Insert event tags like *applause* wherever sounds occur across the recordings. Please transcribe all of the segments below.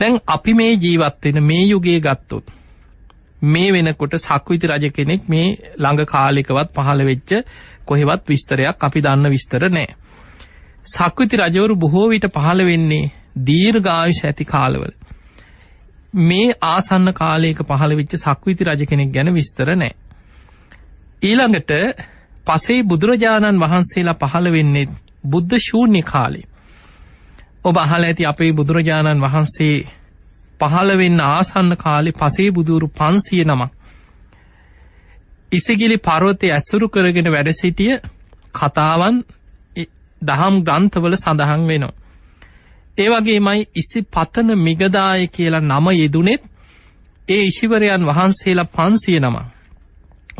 දැන් අපි මේ ජීවත්වෙන මේ යුගේ ගත්තොත්. මේ වෙනකොට සක්විති රජ කෙනෙක් මේ ළඟ කාලෙකවත් පහළ වෙච්ච කොහෙවත් විස්තරයක් අපි දන්න විස්තර නෑ. සක්විති රජවරු බොහෝ විට පහළ වෙන්නේ දීර්ඝායුෂ ඇති කාලවල. මේ ආසන්න කාලයක පහළ වෙච්ච සක්විති රජ කෙනෙක් ගැන විස්තර නෑ. ඊළඟට පසේ බුදුරජාණන් වහන්සේලා පහළ වෙන්නේ බුද්ධ ශූන්‍ය කාලේ. ඔබ අහල ඇති අපේ බුදුරජාණන් වහන්සේ පහළවෙන්න ආසන්න කාලි පසේ බුදුරු පන්සිය නමක්. ඉසිගිලි පරවතය ඇස්සුරු කරගෙන වැඩසිටිය කතාවන් දහම් ග්‍රන්ථවල සඳහන් වෙනවා. ඒ වගේ මයි ඉසි පතන මිගදාය කියලා නම යෙදුනෙත් ඒ ඉශිවරයන් වහන්සේලා පන්සිය නම.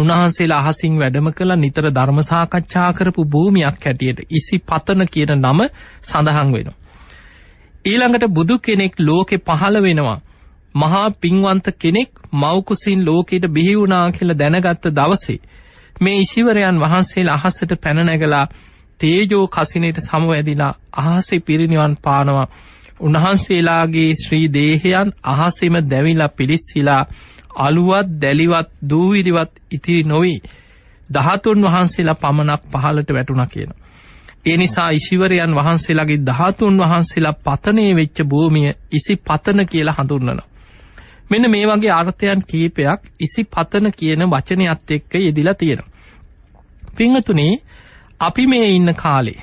උන්වහන්සේලා අහසින් වැඩම කළ නිතර ධර්මසාකච්ඡා කරපු භූමයක් හැටියට ඉසි පතන කියන නම සඳහන් වෙනවා. ඊළඟට බුදු කෙනෙක් ලෝකෙ පහළ වෙනවා. මහා පින්වන්ත කෙනෙක් මෞකුසින් ලෝකෙට බිහිවුනා කියලා දැනගත්ත දවසේ. මේ ඉශිවරයන් වහන්සේලා අහසට පැනනැගලා තේජෝ කසිනයට සමවැදිලා අහසේ පිරිනිවන් පානවා. උන්වහන්සේලාගේ ශ්‍රී දේහයන් අහසෙම දැවිලා පිලිස්සිලා අලුවත් දැලිවත් දූවිරිවත් ඉතිරි නොවී දහතුන් වහන්සේලා පමණක් පහලට වැටුණ කියන. ඒ නිසා ඉශිවරයන් වහන්සේලාගේ ධාතුන් වහන්සේලා පතනය වෙච්ච භූමිය ඉසි පතන කියලා හඳුන්නනවා. මෙන්න මේ වගේ අර්ථයන් කීපයක් ඉසි පතන කියන වචනයත් එක්ක යෙදිලා තියෙනවා. පිංහතුනේ අපි මේ ඉන්න කාලේ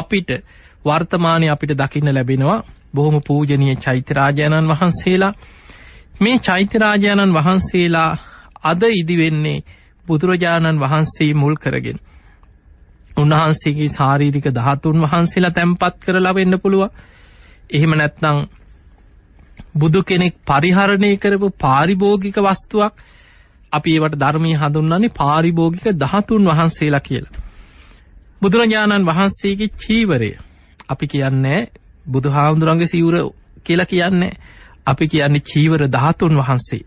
අපිට වර්තමානය අපිට දකින්න ලැබෙනවා බොහොම පූජනය චෛත්‍යරාජාණන් වහන්සේලා මේ චෛත්‍යරාජාණන් වහන්සේලා අද ඉදිවෙන්නේ බුදුරජාණන් වහන්සේ මුල් කරගෙන. උන්වහන්සේගේ ශාරීරික ධාතුන් වහන්සේලා තැන්පත් කරලා වෙන්න පුළුවන්. එහෙම නැත්නම් බුදු කෙනෙක් පරිහරණය කරපු පාරිභෝගික වස්තුවක් අපි ඒවට ධර්මී හඳුන්න්නේ පාරිභෝගික ධාතුන් වහන්සේලා කියලා. බුදුරජාණන් වහන්සේගේ චීවරය අපි කියන්නේ බුදු හාමුදුරන්ගේ සීවර කියලා කියන්නේ අපි කියන්නේ චීවර ධාතුන් වහන්සේ.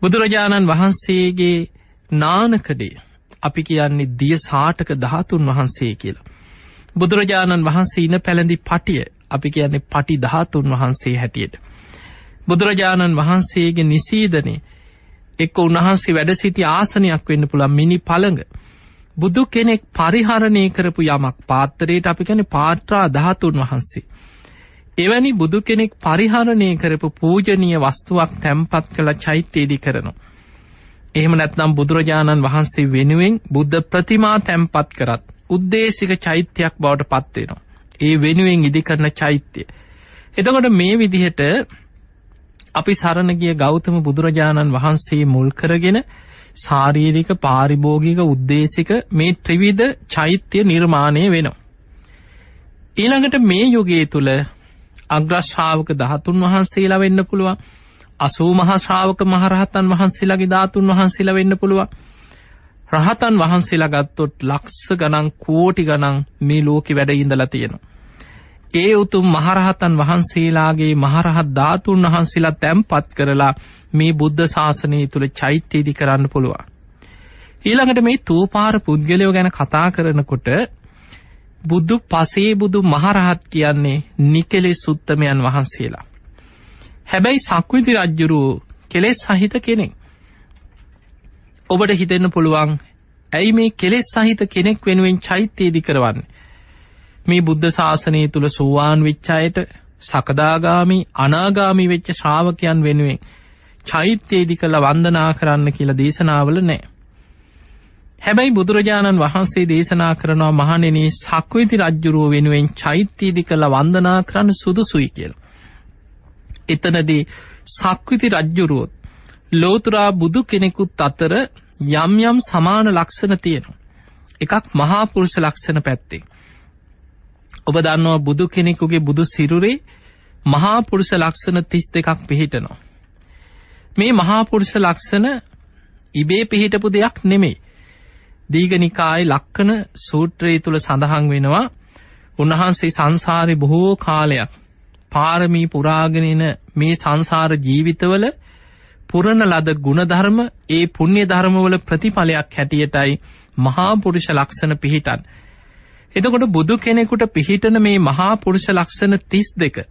බුදුරජාණන් වහන්සේගේ නානකඩේ අපි කියන්නේ දිය සාටක ධාතුන් වහන්සේ කියලා. බුදුරජාණන් වහන්සේ ඉන පැළඳි පටිය අපි කියන්නේ පටි ධාතුන් වහන්සේ හැටියට. බුදුරජාණන් වහන්සේගේ නිසීදනේ එක්ක උන්වහන්සේ වැඩ සිටි ආසනයක් වෙන්න පුළන් මිනි පළඟ. බුදු කෙනෙක් පරිහරණය කරපු යමක් පාත්තරයට අපි කැන පාත්‍රා ධාතුන් වහන්සේ. එවැනි බුදු කෙනෙක් පරිහරණය කරපු පූජනීය වස්තුවක් තැම්පත් කළ චෛත්‍යයේදි කරනවා. එහෙම නැත්නම් බුදුරජාණන් වහන්සේ වෙනුවෙන් බුද්ධ ප්‍රතිමා තැන්පත් කරත් උද්දේශික චෛත්‍යයක් බවට පත්වෙනවා. ඒ වෙනුවෙන් ඉදි කරන චෛත්‍යය. එතකොට මේ විදිහට අපි සරණගිය ගෞතම බුදුරජාණන් වහන්සේ මුල් කරගෙන ශාරීරික පාරිභෝගික උද්දේශික මේ ත්‍රවිධ චෛත්‍ය නිර්මාණය වෙනවා. ඊළඟට මේ යුගයේ තුළ අග්‍රශ්ාවක දහතුන් වහන්සේලා වෙන්න පුළුවන් අසූ මහා ශ්‍රාවක මහරහතන් වහන්සේලාගේ ධාතුන් වහන්සේලා වෙන්න පුළුවන්. රහතන් වහන්සේලා ගත්තොත් ලක්ෂ ගණන් කෝටි ගණන් මේ ලෝකෙ වැඩ ඉඳලා තියෙනවා. ඒ උතුම් මහරහතන් වහන්සේලාගේ මහරහත් ධාතුන් වහන්සේලා තැම්පත් කරලා මේ බුද්ධ ශාසනය තුළ චෛත්‍යයේදි කරන්න පුළුවන්. ඊළඟට මේ තූපාර පුද්ගලයෝ ගැන කතා කරනකොට බුදු පසේ බුදු මහරහත් කියන්නේ නිකෙලෙ සුත්තමයන් වහන්සේලා. හැබැයි සක්විති රජ්ජුරු කෙලෙස් සහිත කෙනෙක්. ඔබට හිතෙන්න පුළුවන් ඇයි මේ කෙලෙස් සහිත කෙනෙක් වෙනුවෙන් චෛත්‍යයේදි කරවන්න. මේ බුද්ධ ශාසනය තුළ සෝවාන් විච්චායට සකදාගාමි අනාගාමි වෙච්ච ශ්‍රාවකයන් වෙනුවෙන් චෛත්‍යයේදි කළ වන්දනා කරන්න කියලා දේශනාවල නෑ. හැබැයි බුදුරජාණන් වහන්සේ දේශනා කරනවා මහනෙන සක්විති රජ්ජුරුව වෙනුවෙන් චෛත්‍යයේදි කළ වන්දනා කරන්න සුදුසුයි කියලා. එතනදී සක්විති රජ්ජුරුවොත් ලෝතුරා බුදු කෙනෙකුත් අතර යම් යම් සමාන ලක්ෂණ තියෙනවා. එකක් මහාපුරුෂ ලක්ෂණ පැත්තේ. ඔබ දන්නවා බුදු කෙනෙකුගේ බුදු සිරුරේ මහාපුරුෂ ලක්ෂණ තිස් දෙකක් පිහිටනවා. මේ මහාපුරුෂ ලක්ෂණ ඉබේ පිහිටපු දෙයක් නෙමෙයි. දීගනිකායි ලක්කන සූත්‍රයේ තුළ සඳහන් වෙනවා උන්වහන්සේ සංසාරි බොහෝ කාලයක් පාරමී පුරාගෙන එන මේ සංසාර ජීවිතවල පුරණ ලද ගුණධර්ම ඒ පුණ්‍ය ධර්මවල ප්‍රතිඵලයක් හැටියටයි මහා පුරුෂ ලක්ෂණ පිහිටන්. එතකොට බුදු කෙනෙකුට පිහිටන මේ මහා පුරුෂ ලක්ෂණ 32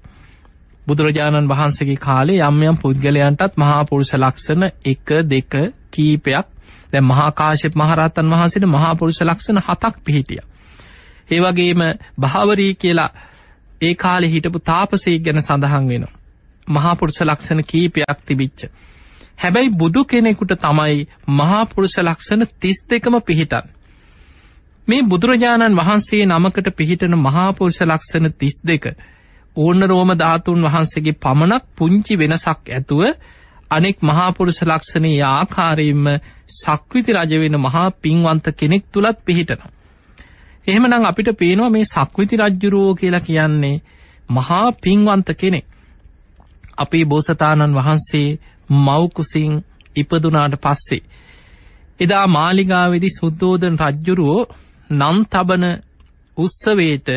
බුදුරජාණන් වහන්සේගේ කාලේ යම් යම් පුද්ගලයන්ටත් මහා පුරුෂ ලක්ෂණ 1 2 කීපයක් දැන් මහා කාශ්‍යප මහ රහතන් වහන්සේට මහා පුරුෂ ලක්ෂණ 7ක් පිහිටියා. ඒ වගේම භාවරී කියලා ඒ කාලෙ හිටපු තාපසේ ගැන සඳහන් වෙනවා. මහාපුරුෂ ලක්ෂණ කීපයක් තිබිච්ච. හැබැයි බුදු කෙනෙකුට තමයි මහාපුරුෂ ලක්ෂණ තිස් දෙකම පිහිටන්. මේ බුදුරජාණන් වහන්සේ නමකට පිහිටන මහාපුරුෂ ලක්ෂණ තිස් දෙක ඕන්න රෝම ධාතුන් වහන්සේගේ පමණක් පුංචි වෙනසක් ඇතුව අනෙක් මහාපුරුෂ ලක්ෂණයේ ආකාරයෙන්ම සක්විති රජවෙන මහා පින්වන්ත කෙනෙක් තුළත් පිහිටනවා. එහෙමනම් අපිට පේනවා මේ සක්විති රජ්ජුරුවෝ කියලා කියන්නේ මහා පින්වන්ත කෙනෙක්. අපේ බෝසතාණන් වහන්සේ මව්කුසින් ඉපදුනාට පස්සේ. එදා මාලිගාවෙදි සුද්දෝදන රජ්ජුරුවෝ නම් තබන උත්සවේට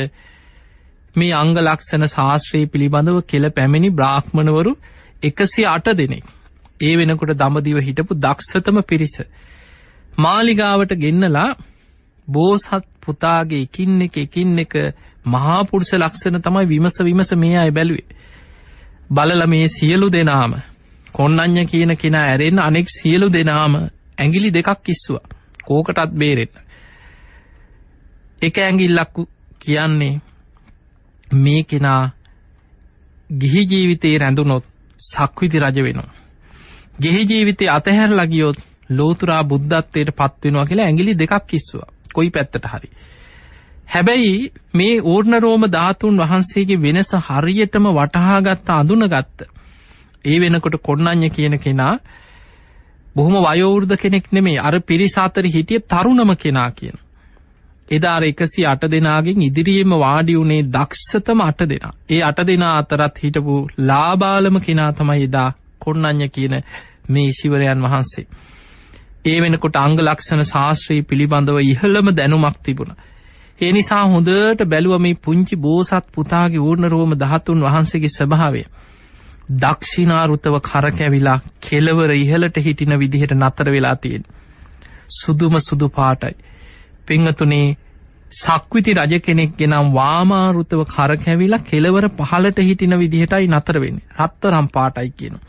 මේ අංග ලක්ෂණ ශාස්ත්‍රයේ පිළිබඳව කෙළ පැමිණි බ්‍රාහ්මණවරු එකසි අට දෙනෙක්. ඒ වෙනකොට දමදිව හිටපු දක්ෂතම පිරිස. මාලිගාවට ගෙන්නලා බෝසත් පුතාගේ එකින් එක එකින් එක මහාපුරුෂ ලක්ෂණ තමයි විමස විමස මේ අය බැලුවේ. බලල මේ සියලු දෙනාම කොන්නං්ඥ කියන කෙනා ඇරෙන් අනෙක් සියලු දෙනාම ඇගිලි දෙකක් කිස්සවා කෝකටත් බේරෙන්. එක ඇගිල්ලක්කු කියන්නේ මේ කෙනා ගිහි ජීවිතයේ රැඳුනොත් සක්විති රජ වෙනවා. ගෙහි ජීවිතය අතහැර ලගියොත් ලෝතුරා බුද්ධත්වයට පත්වෙනවා කියලා ඇගිලි දෙකක් කිස්සවා. කොයි පැත්තට හරි. හැබැයි මේ ඌර්ණරෝම ධාතුන් වහන්සේගේ වෙනස හරියටම වටහාගත්ත අඳුනගත්ත. ඒ වෙනකොට කොන්නං්ඥ කියන කෙනා බොහොම වයෝවෘද කෙනෙක් නෙමේ අර පිරිසාතර හිටිය තරුණම කෙනා කියන. එදාර එකසි අට දෙනාගෙන් ඉදිරියේම වාඩි වුණේ දක්ෂතම අට දෙනා. ඒ අට දෙනා අතරත් හිටපු ලාබාලම කෙනා තමයි එදා කොන්නං්ඥ කියන මේ ශිවරයන් වහන්සේ. ඒ වෙනකොට අංග ලක්ෂණ ශාස්ත්‍රී පිළිබඳව ඉහළම දැනුමක් තිබුණ. ඒ නිසා හොඳට බැලුව මේ පුංචි බෝසත් පුතාගේ ඌර්ණරෝම දහතුන් වහන්සේගේ ස්භාවය. දක්ෂිනාරුතව කරකැවිලා කෙලවර ඉහලට හිටින විදිහට නතර වෙලා තියෙන්. සුදුම සුදු පාටයි. පංහතුනේ සක්විති රජ කෙනෙක් ගෙනම් වාමාරුතව කරකැවිලා කෙලවර පහලට හිටින විදිහටයි නතරවෙන්න රත්තරම් පාටයි කියනවා.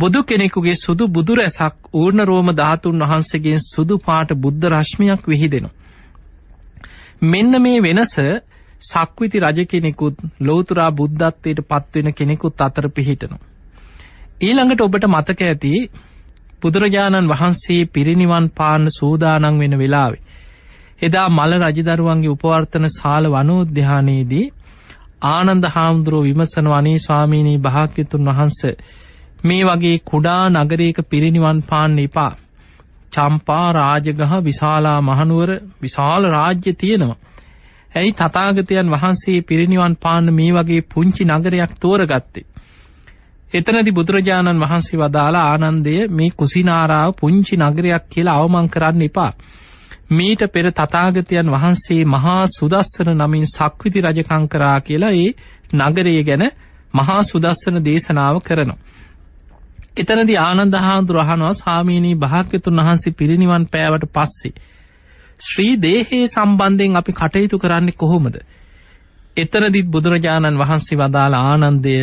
බුදු කෙනෙකුගේ සුදු බුදුරැසක් ඌර්ණරෝම ධාතුන් වහන්සේගේ සුදු පාට බුද්ධ රශ්මියක් විහිදෙනවා. මෙන්න මේ වෙනස සක්විති රජ කෙනෙකුත් ලෝතුරා බුද්ධත්වයට පත්වෙන කෙනෙකුත් අතර පිහිටනවා. ඊළඟට ඔබට මතක ඇති බුදුරජාණන් වහන්සේ පිරිනිවන් පාන්න සූදානං වෙන වෙලාවේ. එදා මල රජදරුවන්ගේ උපවර්තන සාල වනෝද්‍යානයේදී ආනන්ද හාමුදුරුව විමසන වනේ ස්වාමීණී භාක්‍යතුන් වහන්සේ මේ වගේ කුඩා නගරයක පිරිනිවන් පාන්න එපා. චම්පා රාජගහ විශාලා මහනුවර විශාල රාජ්‍ය තියෙනවා. ඇයි තතාගතයන් වහන්සේ පිරිනිවන් පාන්න මේ වගේ පුංචි නගරයක් තෝරගත්තේ. එතනදි බුදුරජාණන් වහන්සේ වදාලා ආනන්දය මේ කුසිනාරාව පුංචි නගරයක් කියලා අවමං කරන්න එපා. මීට පෙර තතාගතයන් වහන්සේ මහා සුදස්සන නමින් සක්විති රජකංකරා කියලා ඒ නගරය ගැන මහා සුදස්සන දේශනාව කරනවා. එතනදි ආනන්ද හාමුදුර අහනවා ස්වාමීනී භාග්‍යතුන් වහන්සේ පිරිනිවන් පෑවට පස්සේ. ශ්‍රී දේහයේ සම්බන්ධයෙන් අපි කටයුතු කරන්නේ කොහොමද. එතනදිත් බුදුරජාණන් වහන්සේ වදාළ ආනන්දය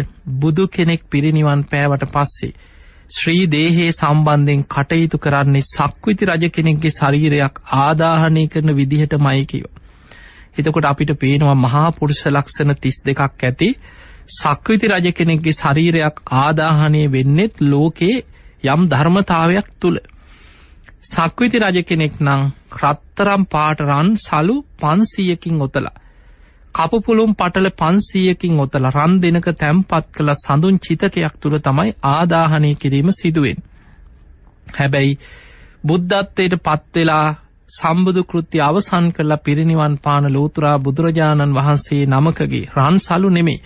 බුදු කෙනෙක් පිරිනිවන් පෑවට පස්සේ. ශ්‍රී දේහයේ සම්බන්ධයෙන් කටයුතු කරන්නේ සක්විති රජ කෙනෙක්ගේ ශරීරයක් ආදාහනය කරන විදිහට මයිකිව. එතකොට අපිට පේනවා මහාපුරුෂ ලක්ෂණ තිස් දෙකක් ඇති සක්විති රජ කෙනෙක්ගේ ශරීරයක් ආදාහනය වෙන්නෙත් ලෝකේ යම් ධර්මතාවයක් තුළ. සක්විති රජ කෙනෙක් නං රත්තරම් පාටරන් සලු පන්සීයකින් ඔතලා. කපුපුළුම් පටල පන්සීයකින් ඔතල රන් දෙනක තැම්පත් කළ සඳුන් චිතකයක් තුළ තමයි ආදාහනය කිරීම සිදුවෙන්. හැබැයි බුද්ධත්වයට පත්වෙලා සම්බුදු කෘත්‍ය අවසන් කරලා පිරිනිවන් පාන ලෝතුරා බුදුරජාණන් වහන්සේ නමකගේ රන්සලු නෙමේ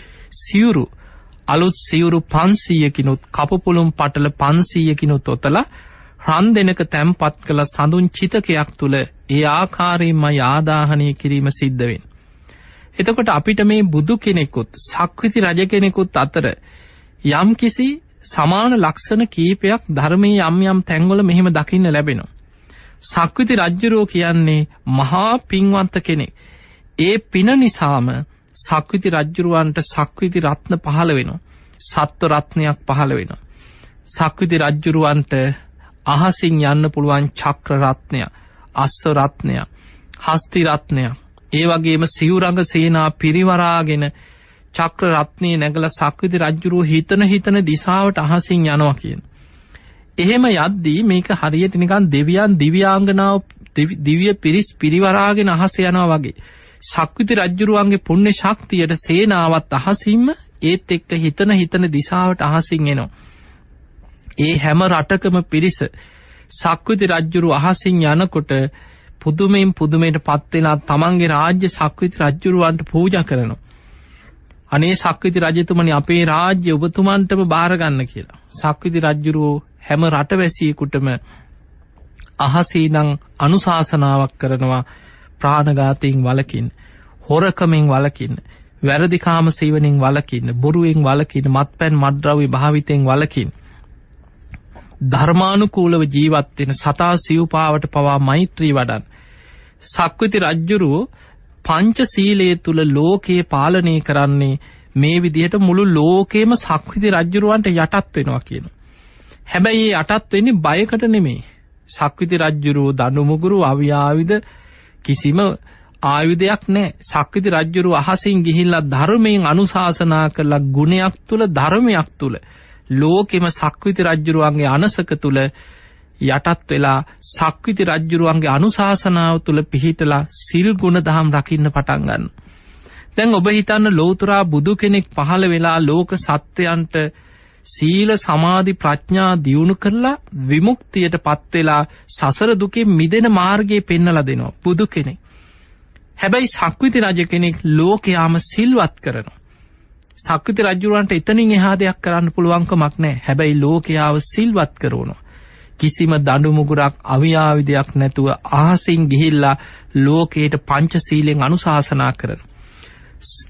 සිවුරු අලුත් සිවුරු පන්සීයකිනුත් කපපුළුම් පටල පන්සීයකිනුත් ඔතලා රන් දෙනක තැම්පත් කළ සඳුන් චිතකයක් තුළ ඒ ආකාරයෙන්ම යාදාහනය කිරීම සිද්ධවෙන්. එතකොට අපිට මේ බුදු කෙනෙකුත් සක්විති රජ කෙනෙකුත් අතර යම් කිසි සමාන ලක්ෂණ කීපයක් ධර්මය යම් යම් තැන්වල මෙහෙම දකින්න ලැබෙනවා. සක්විති රජ්ජුරෝ කියන්නේ මහා පින්වන්ත කෙනෙක්. ඒ පින නිසාම සක්විති රජ්ජුරුවන්ට සක්විති රත්න පහළ වෙනවා. සත්ව රත්නයක් පහළ වෙනවා. සක්විති රජ්ජුරුවන්ට අහසින් යන්න පුළුවන් චක්‍රරත්නය අස්වරත්නය හස්තිරත්නය ඒ වගේම සිවුරඟ සේනා පිරිවරාගෙන චක්‍රරත්නය නැගල සක්විති රජ්ජුරුව හිතන හිතන දිසාවට අහසින් යනවා කියන. එහෙම යද්දී මේක හරියට නිකන් දෙවියන් දිව්‍යාංගනාව දිවිය පිරිස් පිරිවරාගෙන අහස යනවා වගේ. ශක්විති රජ්ජුරුවන්ගේ පුුණ්‍ය ශක්තියට සේනාවත් අහසින්ම ඒත් එක්ක හිතන හිතන දිසාවට අහසින් එනවා. ඒ හැම රටකම පිරිස සක්විති රජ්ජුරු අහසින් යනකොට පුදුමෙන් පුදුමයට පත්වෙලා තමන්ගේ රාජ්‍ය සක්විති රජ්ජුරුවන්ට පූජ කරනවා. අනේ සක්විති රජතුමනි අපේ රාජ්‍ය ඔබතුමන්ටම භාරගන්න කියලා. සක්විති රජ්ජුරුවෝ හැම රටවැසියකුටම අහසීනං අනුශාසනාවක් කරනවා ප්‍රාණඝාතයෙන් වලකින් හොරකමින් වලකින් වැරදිකාම සීවනින් වලකින්න බොරුවෙන් වලකින් මත්පැන් මද්‍රවි භාවිතයෙන් වලකින් ධර්මානුකූලව ජීවත්වෙන සතා සිව්පාවට පවා මෛත්‍රී වඩන් සක්විති රජ්ජුරුවෝ පංච සීලයේ තුළ ලෝකයේ පාලනය කරන්නේ මේ විදිහට මුළු ලෝකේම සක්විති රජ්ජුරුවන්ට යටත් වෙනවා කියනවා හැබැයි ඒ යටත් වෙන්නේ බයකට නෙමේ. සක්විති රජ්ජුරුව දනුමුගුරු අවියාවිද කිසිම ආයුධයක් නෑ සක්විති රජ්ජුරු අහසින් ගිහිල්ලා ධර්මයෙන් අනුශාසනා කරලා ගුණයක් තුළ ධර්මයක් තුළ ලෝකෙම සක්විති රජ්ජුරුවන්ගේ අනසක තුළ යටත් වෙලා සක්විති රජ්ජුරුවන්ගේ අනුශාසනාව තුළ පිහිටලා සිල් ගුණ දහම් රකින්න පටන්ගන්න. දැන් ඔබ හිතන්න ලෝතුරා බුදු කෙනෙක් පහළ වෙලා ලෝක සත්‍යයන්ට සීල සමාධි ප්‍රඥා දියුණු කරලා විමුක්තියට පත්වෙලා සසර දුකේ මිදෙන මාර්ගයේ පෙන්නලා දෙනවා බුදු කෙනෙක්. හැබැයි සක්විති රජ කෙනෙක් ලෝකයාම සිල්වත් කරනවා. සක්විති රජුරුවන්ට එතනින් එහා දෙයක් කරන්න පුළුවන්කමක් නෑ හැබැයි ලෝකයාව සිල්වත් කරනවා. කිසිම දඩුමුගුරක් අවියාවිදයක් නැතුව ආසින් ගිහිල්ලා ලෝකයට පංචසීලෙන් අනුශාසනා කරන.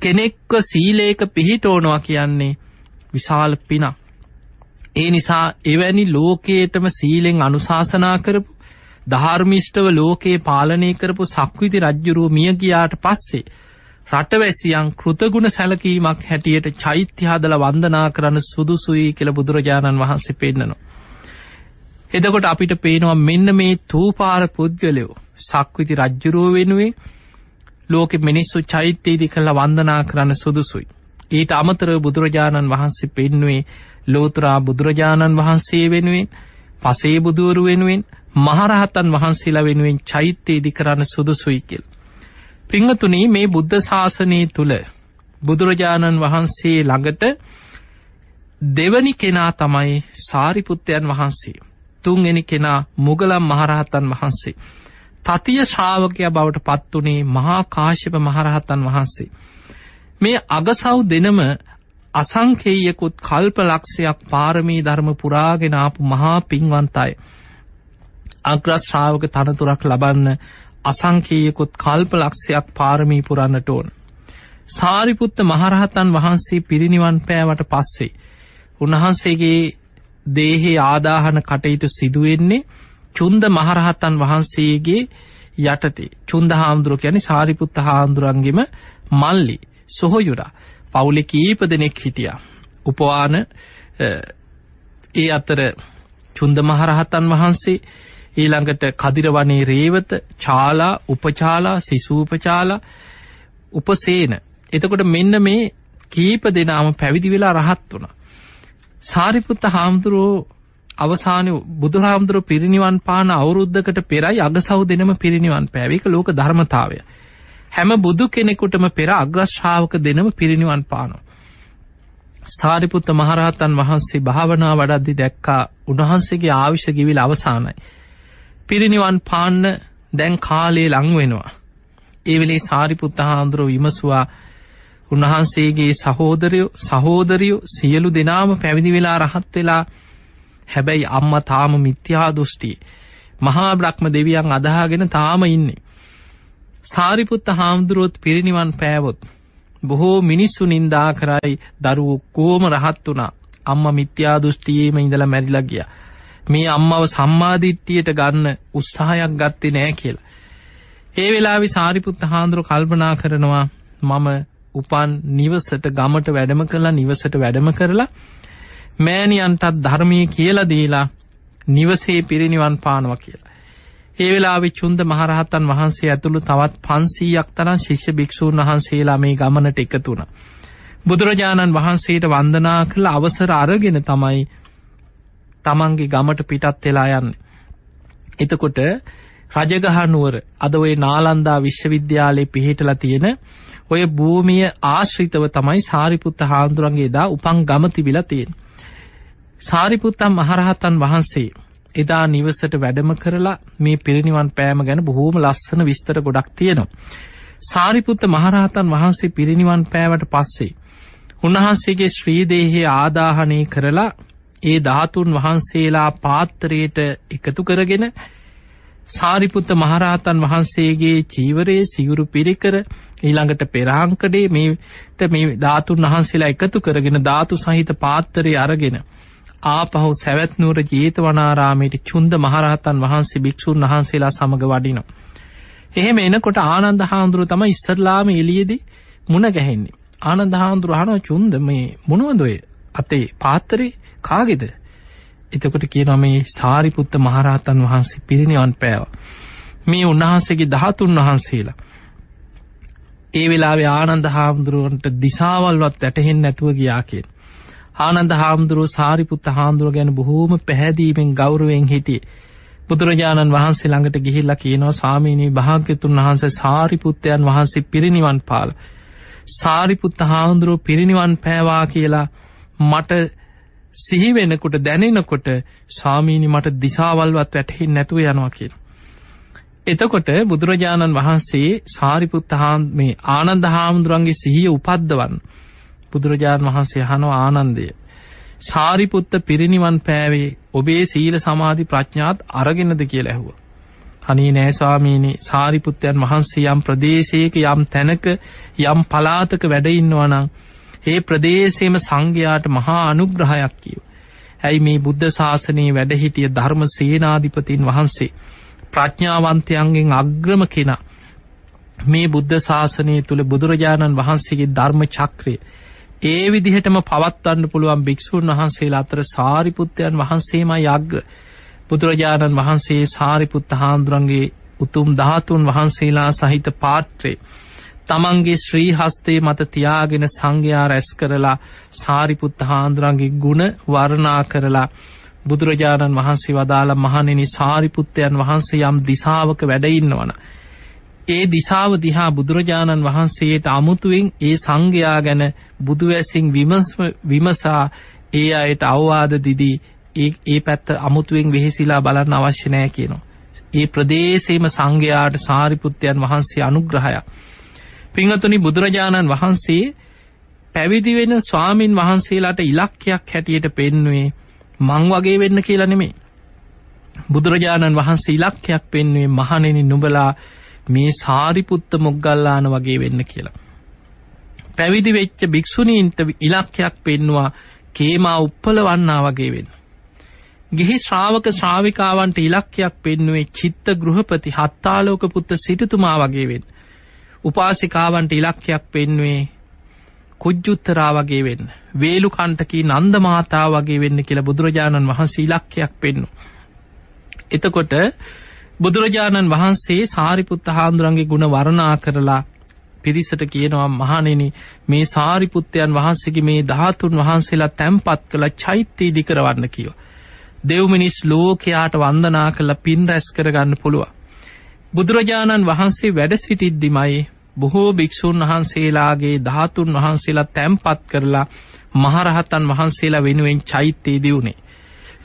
කෙනෙක්ව සීලේක පිහිටෝනවා කියන්නේ විශාල පිනක්. ඒ නිසා එවැනි ලෝකයටම සීලෙන් අනුශාසනා කරපු ධාර්මිෂ්ටව ලෝකයේ පාලනය කරපු සක්විති රජ්ජුරුව මිය ගියාට පස්සේ රටවැසියන් කෘතගුණ සැලකීමක් හැටියට චෛත්‍ය හදල වන්දනා කරන සුදුසුයි කියල බුදුරජාණන් වහන්සේ පෙන්න්නනවා. එදකොට අපිට පේනවා මෙන්න මේ තූපාර පුද්ගලයෝ සක්විති රජ්ජුරුව වෙනුවේ ලෝකෙ මිනිස්සු චෛත්‍යයේදි කරලා වන්දනා කරන්න සුදුසුයි. ඊට අමතරව බුදුරජාණන් වහන්සේ පෙන්නුවේ ලෝතුරා බුදුරජාණන් වහන්සේ වෙනුවෙන් පසේ බුදුවරු වෙනුවෙන් මහරහතන් වහන්සේලා වෙනුවෙන් චෛත්‍ය ඉදි කරන්න සුදුසුයි කියල්. පිංහතුනී මේ බුද්ධ ශාසනය තුළ බුදුරජාණන් වහන්සේ ළඟට දෙවනි කෙනා තමයි සාරිපුත්තයන් වහන්සේ. තුන්ගෙන කෙනා මුගලම් මහරහතන් වහන්සේ. තතිය ශ්‍රාවකයා බවට පත්වනේ මහා කාශ්‍යප මහරහතන් වහන්සේ. මේ අගසව් දෙනම අසංකේයකුත් කල්පලක්ෂයක් පාරමී ධර්ම පුරාගෙන ආපු මහා පින්වන්ත අය. අග්‍රශ්‍රාවක තනතුරක් ලබන්න අසංකේයකුත් කල්පලක්ෂයක් පාරමී පුරන්නට ඕන. සාරිපුත්ත මහරහතන් වහන්සේ පිරිනිවන් පෑවට පස්සේ. උන්වහන්සේගේ දේහේ ආදාහන කටයුතු සිදුවෙන්නේ චුන්ද මහරහතන් වහන්සේගේ යටතේ චුන්ද හාමුදුරුව යනි සාරිපුත්ත හාමුදුරන්ගෙම මල්ලි සොහොයුරා පවුලෙ කීප දෙනෙක් හිටියා. උපවාන ඒ අතර චුන්ද මහරහතන් වහන්සේ ඊළඟට කදිරවනේ රේවත චාලා උපචාලා සිසූපචාලා උපසේන එතකොට මෙන්න මේ කීප දෙනාම පැවිදි වෙලා රහත් වුණ. සාරිපුත්ත හාමුදුරුවෝ අවසානය බුදුහාමුදුරු පිරිනිවන් පාන අවුරුද්ධකට පෙරයි අගසෞ දෙනම පිරිනිවන් පැවික ලෝක ධර්මතාවය. හැම බුදු කෙනෙකුටම පෙර අග්‍රශ්ාවක දෙනම පිරිනිවන් පානවා. සාරිපුත්ත මහරහතන් වහන්සේ භාවනා වඩද්දි දැක්කා උන්වහන්සේගේ ආවිශ ගිවිල් අවසානයි. පිරිනිවන් පාන්න දැන් කාලේ ලංවෙනවා. ඒවෙලේ සාරිපුත්ත හාන්දුරුව විමසවා උන්වහන්සේගේ සහෝදරයෝ සහෝදරියෝ සියලු දෙනාම පැවිදි වෙලා රහත් වෙලා හැබැයි අම්ම තාම මිත්‍යා දෘෂ්ටියේ මහා බ්‍රහ්ම දෙවියන් අදහාගෙන තාම ඉන්නේ. සාරිපුත්ත හාමුදුරුවොත් පිරිනිවන් පෑවොත්. බොහෝ මිනිස්සු නින්දා කරයි දරුවෝ කෝම රහත් වුණා අම්ම මිත්‍යාදුෘෂ්ටියීම ඉඳලා මැරිලා ගිය. මේ අම්මව සම්මාධිත්්‍යයට ගන්න උත්සාහයක් ගත්තේ නෑ කියලා. ඒ වෙලාවි සාරිපුත්ත හාන්දුරු කල්පනා කරනවා මම උපන් නිවසට ගමට වැඩම කරලා නිවසට වැඩම කරලා මෑණියන්ටත් ධර්මය කියලා දීලා නිවසේ පිරිනිවන් පානවා කියලා. ඒ වෙලාවේ චුන්ද මහරහතන් වහන්සේ ඇතුළු තවත් 500ක් තරම් ශිෂ්‍ය භික්ෂූන් වහන්සේලා මේ ගමනට එකතු වුණා. බුදුරජාණන් වහන්සේට වන්දනා කළ අවසර අරගෙන තමයි තමන්ගේ ගමට පිටත් වෙලා යන්නේ. එතකොට රජගහනුවර අද ඔය නාලන්දා විශ්වවිද්‍යාලයේ පිහිටලා තියෙන ඔය භූමිය ආශ්‍රිතව තමයි සාරිපුත්ත හාමුදුරන්ගේ දා උපන් ගම තිබිලා තියෙන. සාරිපුත්තම් මහරහතන් වහන්සේ එදා නිවසට වැඩම කරලා මේ පිරිනිවන් පෑම ගැන බොහෝම ලස්සන විස්තර ගොඩක් තියෙනවා. සාරිපුත්ත මහරහතන් වහන්සේ පිරිනිවන් පෑවට පස්සේ උන්වහන්සේගේ ශ්‍රීදේහය ආදාහනය කරලා ඒ ධාතුන් වහන්සේලා පාත්තරයට එකතු කරගෙන සාරිපුත්ත මහරහතන් වහන්සේගේ චීවරයේ සිගුරු පිරිකර ඊළඟට පෙරහංකඩේ මේට මේ ධාතුන් වහන්සේලා එකතු කරගෙන ධාතු සහිත පාත්තරය අරගෙන ආපහු සැවැත්නූර ජේතවනාරාමයට චුන්ද මහරහතන් වහන්සේ භික්‍ෂූන් වහන්සේලා සමඟ වඩිනවා. එහෙම එනකොට ආනන්ද හාමුදුරුව තම ඉස්සරලාම එලියේදී මුණ ගැහෙන්නේ. ආනන්ද හාමුදුරුවහනෝ චුන්ද මේ මොනුවදොය අතේ පාත්තරේ කාගෙද. එතකොට කියනවා මේ සාරිපුත්ත මහරහතන් වහන්සේ පිරිනිවන් පෑව. මේ උන්වහන්සේගේ දහතුන් වහන්සේලා. ඒ වෙලාවේ ආනන්ද හාමුදුරුවන්ට දිසාවල්වත් ඇටහෙන් නැතුව ගියා කියෙන්. ආනන්ද හාමුදුරුව සාරිපුත්ත හාමුදුරුව ගැන බොහෝම පැහැදීමෙන් ගෞරුවෙන් හිටිය. බුදුරජාණන් වහන්සේ ළඟට ගිහිල්ලා කියනවා සාමීනී භාග්‍යතුන් වහන්සේ සාරිපුත්තයන් වහන්සේ පිරිනිවන් පාල. සාරිපුත්ත හාමුදුරුව පිරිනිවන් පෑවා කියලා මට සිහිවෙනකොට දැනෙනකොට සාමීනි මට දිසාවල්වත් වැටහි නැතුව යනවා කියන. එතකොට බුදුරජාණන් වහන්සේ සාරිපුත්ත හාන් මේ ආනන්ද හාමුදුරන්ගේ සිහිය උපද්දවන්න. බුදුරජාණන් වහන්සේ අහනවා ආනන්දය. සාරිපුත්ත පිරිණිවන් පෑවේ ඔබේ සීල සමාධි ප්‍රඥාත් අරගෙනද කියලා ඇහුවා. අනේ නෑ ස්වාමීනි සාරිපුත්තයන් වහන්සේ යම් ප්‍රදේශයක යම් තැනක යම් පලාතක වැඩ ඉන්නවා නම් ඒ ප්‍රදේශයේම සංඝයාට මහා අනුග්‍රහයක් කියව. ඇයි මේ බුද්ධ ශාසනයේ වැඩ හිටිය ධර්ම සේනාධිපතින් වහන්සේ ප්‍රඥාවන්තයන්ගෙන් අග්‍රම කෙනා මේ බුද්ධ ශාසනය තුළ බුදුරජාණන් වහන්සේගේ ධර්ම චක්‍රය ඒ විදිහටම පවත්වන්න පුළුවන් භික්‍ෂූන් වහන්සේලා අතර සාරිපුත්තයන් වහන්සේම යග්‍ර බුදුරජාණන් වහන්සේ සාරිපුත්ත හාන්දුරන්ගේ උතුම් ධාතුන් වහන්සේලා සහිත පාත්‍රේ. තමන්ගේ ශ්‍රී හස්තේ මත තියාගෙන සංඝයා රැස් කරලා සාරිපුත්ත හාන්දුරන්ගේ ගුණ වර්ණා කරලා බුදුරජාණන් වහන්සේ වදාළ මහණෙනි සාරිපුත්තයන් වහන්සේ යම් දිසාාවක වැඩඉන්නවන. ඒ දිශාව දිහා බුදුරජාණන් වහන්සේට අමුතුවෙන් ඒ සංඝයා ගැන බුදුවැසින් විමසා ඒ අයට අවවාද දිදී ඒ ඒ පැත්ත අමුතුවෙන් වෙහෙසිලා බලන්න අවශ්‍ය නෑ කියනවා. ඒ ප්‍රදේශේම සංඝයාට සාරිපුත්්‍යයන් වහන්සේ අනුග්‍රහය. පිංහතුනි බුදුරජාණන් වහන්සේ පැවිදි වෙන ස්වාමීන් වහන්සේලාට ඉලක්කයක් හැටියට පෙන්නුවේ මං වගේ වෙන්න කියලා නෙමේ. බුදුරජාණන් වහන්සේ ඉලක්කයක් පෙන්නුවේ මහණෙනි නුඹලා මේ සාරිපුත්ත මොග්ගල්ලාන වගේ වෙන්න කියලා. පැවිදි වෙච්ච භික්‍ෂුණීන්ට ඉලක්කයක් පෙන්වා කේමා උප්පල වන්නා වගේ වෙන්න. ගිහි ශ්‍රාවක ශ්‍රාවිකාවන්ට ඉලක්කයක් පෙන්නුවේ චිත්ත ගෘහපති හත්තාලෝක පුත්ත සිටතුමා වගේවෙන්. උපාසිකාවන්ට ඉලක්කයක් පෙන්වේ කුජ්ජුත්තරා වගේ වෙන්න. වේලු කණ්ටකී නන්ද මාතා වගේ වෙන්න කියලා බුදුරජාණන් වහන්සේ ඉලක්කයක් පෙන්නු. එතකොට බුදුරජාණන් වහන්සේ සාරිපුත්ත හාමුදුරන්ගේ ගුණ වරණා කරලා පිරිසට කියනවා මහනෙන මේ සාරිපුත්තයන් වහන්සේගේ මේ ධාතුන් වහන්සේලා තැම්පත් කළ චෛත්‍යයේ දිකරවන්න කියෝ. දෙව්මිනිස් ලෝකයාට වන්දනා කළ පින් රැස් කරගන්න පුළුව. බුදුරජාණන් වහන්සේ වැඩ සිටිද්දිමයි බොහෝ භික්‍ෂූන් වහන්සේලාගේ ධාතුන් වහන්සේලා තැම්පත් කරලා මහරහතන් වහන්සේලා වෙනුවෙන් චෛත්‍යයේ දියුණේ.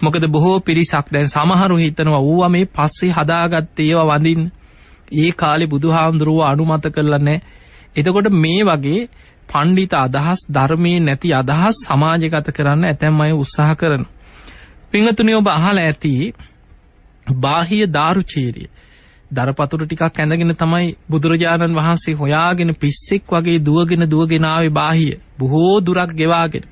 මොකද බොහෝ පිරිසක් දැන් සමහරු හිතනවා ඌවා මේ පස්සේ හදාගත්තේ ඒවා වඳින් ඒ කාලේ බුදුහාමුදුරුව අනුමත කරලා නැහැ. එතකොට මේ වගේ පණ්ඩිත අදහස් ධර්මයේ නැති අදහස් සමාජගත කරන්න ඇතැම් අය උත්සාහ කරන. පිංහතුනි ඔබ අහල ඇති බාහිය දාරුචීරිය. දරපතුර ටිකක් ඇඳගෙන තමයි බුදුරජාණන් වහන්සේ හොයාගෙන පිස්සෙක් වගේ දුවගෙන දුවගෙනාවේ බාහිය බොහෝ දුරක් ගෙවාගෙන.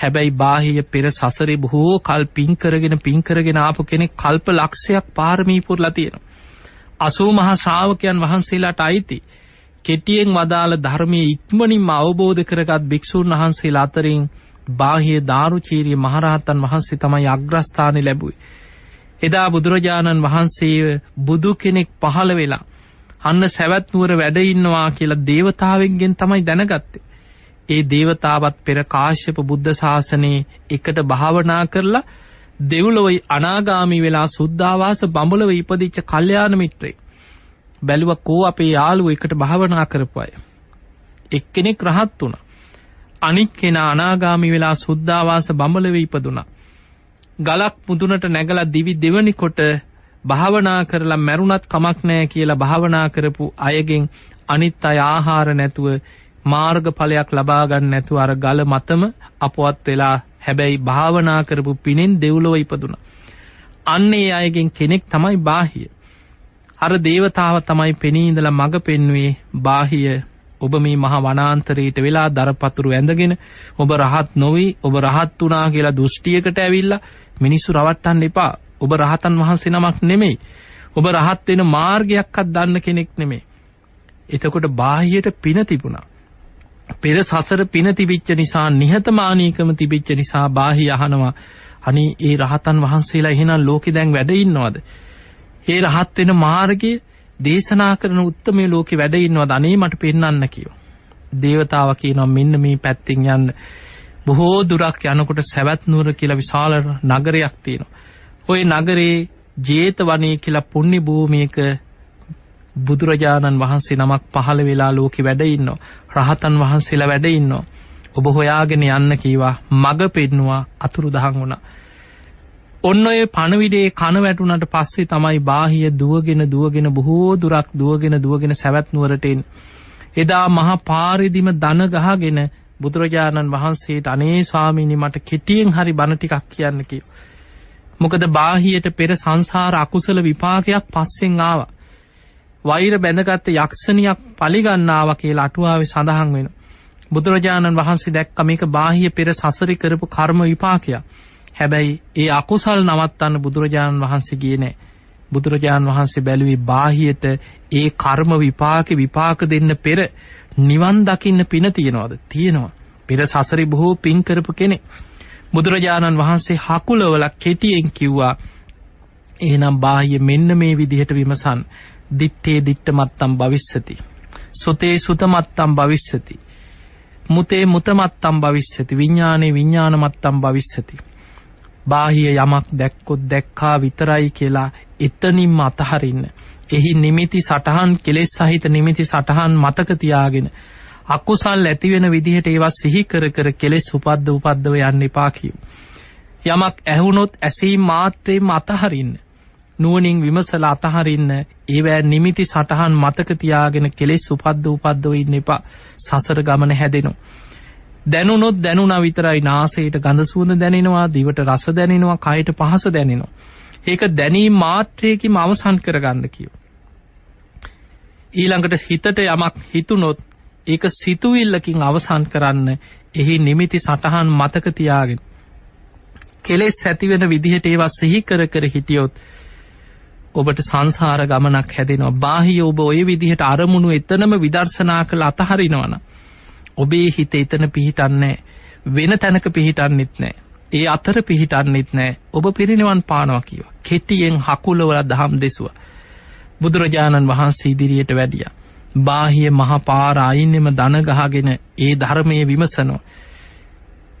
හැබැයි බාහිය පෙර සසරි බොහෝ කල් පින්කරගෙන පින්කරගෙන ආපු කෙනෙක් කල්ප ලක්ෂයක් පාරමීපුරලා තියෙනවා. අසූ මහා ශ්‍රාවකයන් වහන්සේලාට අයිති. කෙටියෙන් වදාළ ධර්මය ඉක්මනින්ම අවබෝධ කරගත් භික්‍ෂූන් වහන්සේලා අතරින් බාහිය ධාරුචීරී මහරහත්තන් වහන්සේ තමයි අග්‍රස්ථානය ලැබුයි. එදා බුදුරජාණන් වහන්සේ බුදු කෙනෙක් පහළ වෙලා අන්න සැවැත්නුවර වැඩඉන්නවා කියලා දේවතාවෙන්ගෙන් තමයි දැනගත්තේ. ඒ දේවතාවත් පෙර කාශ්‍යප බුද්ධ ශාසනයේ එකට භාවනා කරලා දෙව්ලොවයි අනාගාමී වෙලා සුද්ධවාස බඹලව ඉපදිච්ච කල්්‍යයාන මිත්‍රේ. බැලුව කෝ අපේ යාළුව එකට භාවනා කරපු අය. එක්කෙනෙක් රහත් වුණ. අනික් කෙන අනාගාමි වෙලා සුද්ධවාස බඹලව ඉපදුනා. ගලක් මුදුනට නැගල දිවි දෙවනිකොට භාවනා කරලා මැරුණත් කමක් නෑ කියලා භාවනා කරපු අයගෙන් අනිත් අය ආහාර නැතුව මාර්ගඵලයක් ලබා ගන්න නැතුව අර ගල මතම අපවත් වෙලා හැබැයි භාවනා කරපු පිනෙන් දෙව්ලොව ඉපදුනා. අන්න ඒ අයගෙන් කෙනෙක් තමයි බාහිය. අර දේවතාව තමයි පෙනී ඉඳලා මඟ පෙන්වුවේ බාහිය ඔබ මේ මහ වනාන්තරයට වෙලා දරපතුරු ඇඳගෙන ඔබ රහත් නොවී ඔබ රහත් වනා කියලා දෘෂ්ටියකට ඇවිල්ලා මිනිස්සු රවට්ටන්න එපා ඔබ රහතන් වහන්සේ නමක් නෙමෙයි ඔබ රහත් වෙන මාර්ගයක්වත් දන්න කෙනෙක් නෙමේ එතකොට බාහියට පින තිබුණා පෙර සසර පින තිබිච්ච නිසා නිහතමානීකම තිබිච්ච නිසා බාහි යහනවා අනි ඒ රහතන් වහන්සේලා එහෙනම් ලෝකෙ දැන් වැඩඉන්නවාද. ඒ රහත් වෙන මාර්ගය දේශනා කරන උත්තමේ ලෝකෙ වැඩඉන්නවා ධනේ මට පෙන්න්න කියෝ. දේවතාව කියනම් මෙන්න මේ පැත්තිෙන් යන්න බොහෝ දුරක් යනකොට සැවැත් නුවර කියලා විශාල නගරයක් තියෙනවා. ඔය නගරේ ජේතවනය කියලා පුුණි භූමියක බුදුරජාණන් වහන්සේ නමක් පහළ වෙලා ලෝකෙ වැඩඉන්නෝ. රහතන් වහන්සේලා වැඩඉන්නෝ. ඔබ හොයාගෙන යන්න කීවා මග පෙන්නවා අතුරු දහන් වුණා. ඔන්න ඔය පණවිඩේ කන වැටුනට පස්සේ තමයි බාහිය දුවගෙන දුවගෙන බොහෝ දුරක් දුවගෙන දුවගෙන සැවැත්නුවරටෙන්. එදා මහා පාරිදිම දන ගහගෙන බුදුරජාණන් වහන්සේට අනේ ස්වාමීනි මට කෙටියෙන් හරි බණටිකක් කියන්න කියෝ. මොකද බාහියට පෙර සංසාර අකුසල විපාකයක් පස්සෙන් ආවා. වෛර බැඳගත්ත යක්ෂණයක් පලිගන්නාව කියලා අටුවාවේ සඳහන් වෙන. බුදුරජාණන් වහන්සේ දැක්ක මේක බාහිය පෙර සසරි කරපු කර්ම විපාකයක්. හැබැයි ඒ අකුසල් නවත්තන්න බුදුරජාණන් වහන්සේ ගියේ නෑ. බුදුරජාණන් වහන්සේ බැලුවේ බාහියට ඒ කර්ම විපාක විපාක දෙන්න පෙර නිවන් දකින්න පින තියෙනවද? තියෙනවා. පෙර සසරි බොහෝ පින් කරපු කෙනෙක්. බුදුරජාණන් වහන්සේ හකුලවල කෙටියෙන් කිව්වා එහෙනම් බාහිය මෙන්න මේ විදිහට විමසන් දිට්ඨේ දිට්ඨමත්තම් භවිස්සති. සුතේ සුතමත්තම් භවිස්සති. මුතේ මුතමත්තම් භවිස්සති. විඤ්ඥානයේ විඤ්ඥානමත්තම් භවිස්සති. බාහිය යමක් දැක්කොත් දැක්කා විතරයි කියලා එතනින්ම අතහරින්න. එහි නිමිති සටහන් කෙලෙස් සහිත නිමිති සටහන් මතකතියාගෙන. අක්කුසල් ඇතිවෙන විදිහට ඒවත් සිහිකර කර කෙලෙස් උපද්ද උපද්දව යන්න පාකිව. යමක් ඇහුණොත් ඇසේ මාත්‍රයෙන් අතහරින්න. නුවණින් විමසලා අතහරින්න ඒවෑ නිමිති සටහන් මතක තියාගෙන කෙලෙස් උපද්ද උපද්දව ඉන්න එපා සසර ගමන හැදෙනු. දැනුනොත් දැනුන විතරයි නාසයට ගඳ සුවඳ දැනෙනවා දිවට රස දැනෙනවා කයට පහස දැනෙනවා. ඒක දැනීම් මාත්‍රයකිම අවසන් කරගන්න කියව. ඊළඟට හිතට යමක් හිතුනොත් ඒක සිතුවිල්ලකින් අවසන් කරන්න එහි නිමිති සටහන් මතක තියාගෙන. කෙලෙස් ඇතිවෙන විදිහට ඒවා සිහිකර කර හිටියොත් ඔබට සංසාර ගමනක් හැදෙනවා බාහිය ඔබ ඔය විදිහට අරමුණු එතනම විදර්ශනා කළ අතහරිනවන ඔබේ හිත එතන පිහිටන්නේ වෙන තැනක පිහිටන්නෙත් නෑ ඒ අතර පිහිටන්නෙත් නෑ ඔබ පිරිනිවන් පානවා කියව කෙටියෙන් හකුලවල දහම් දෙසුව බුදුරජාණන් වහන්සේ ඉදිරියට වැඩිය බාහිය මහපාර අයින්නෙම දනගහගෙන ඒ ධර්මය විමසනවා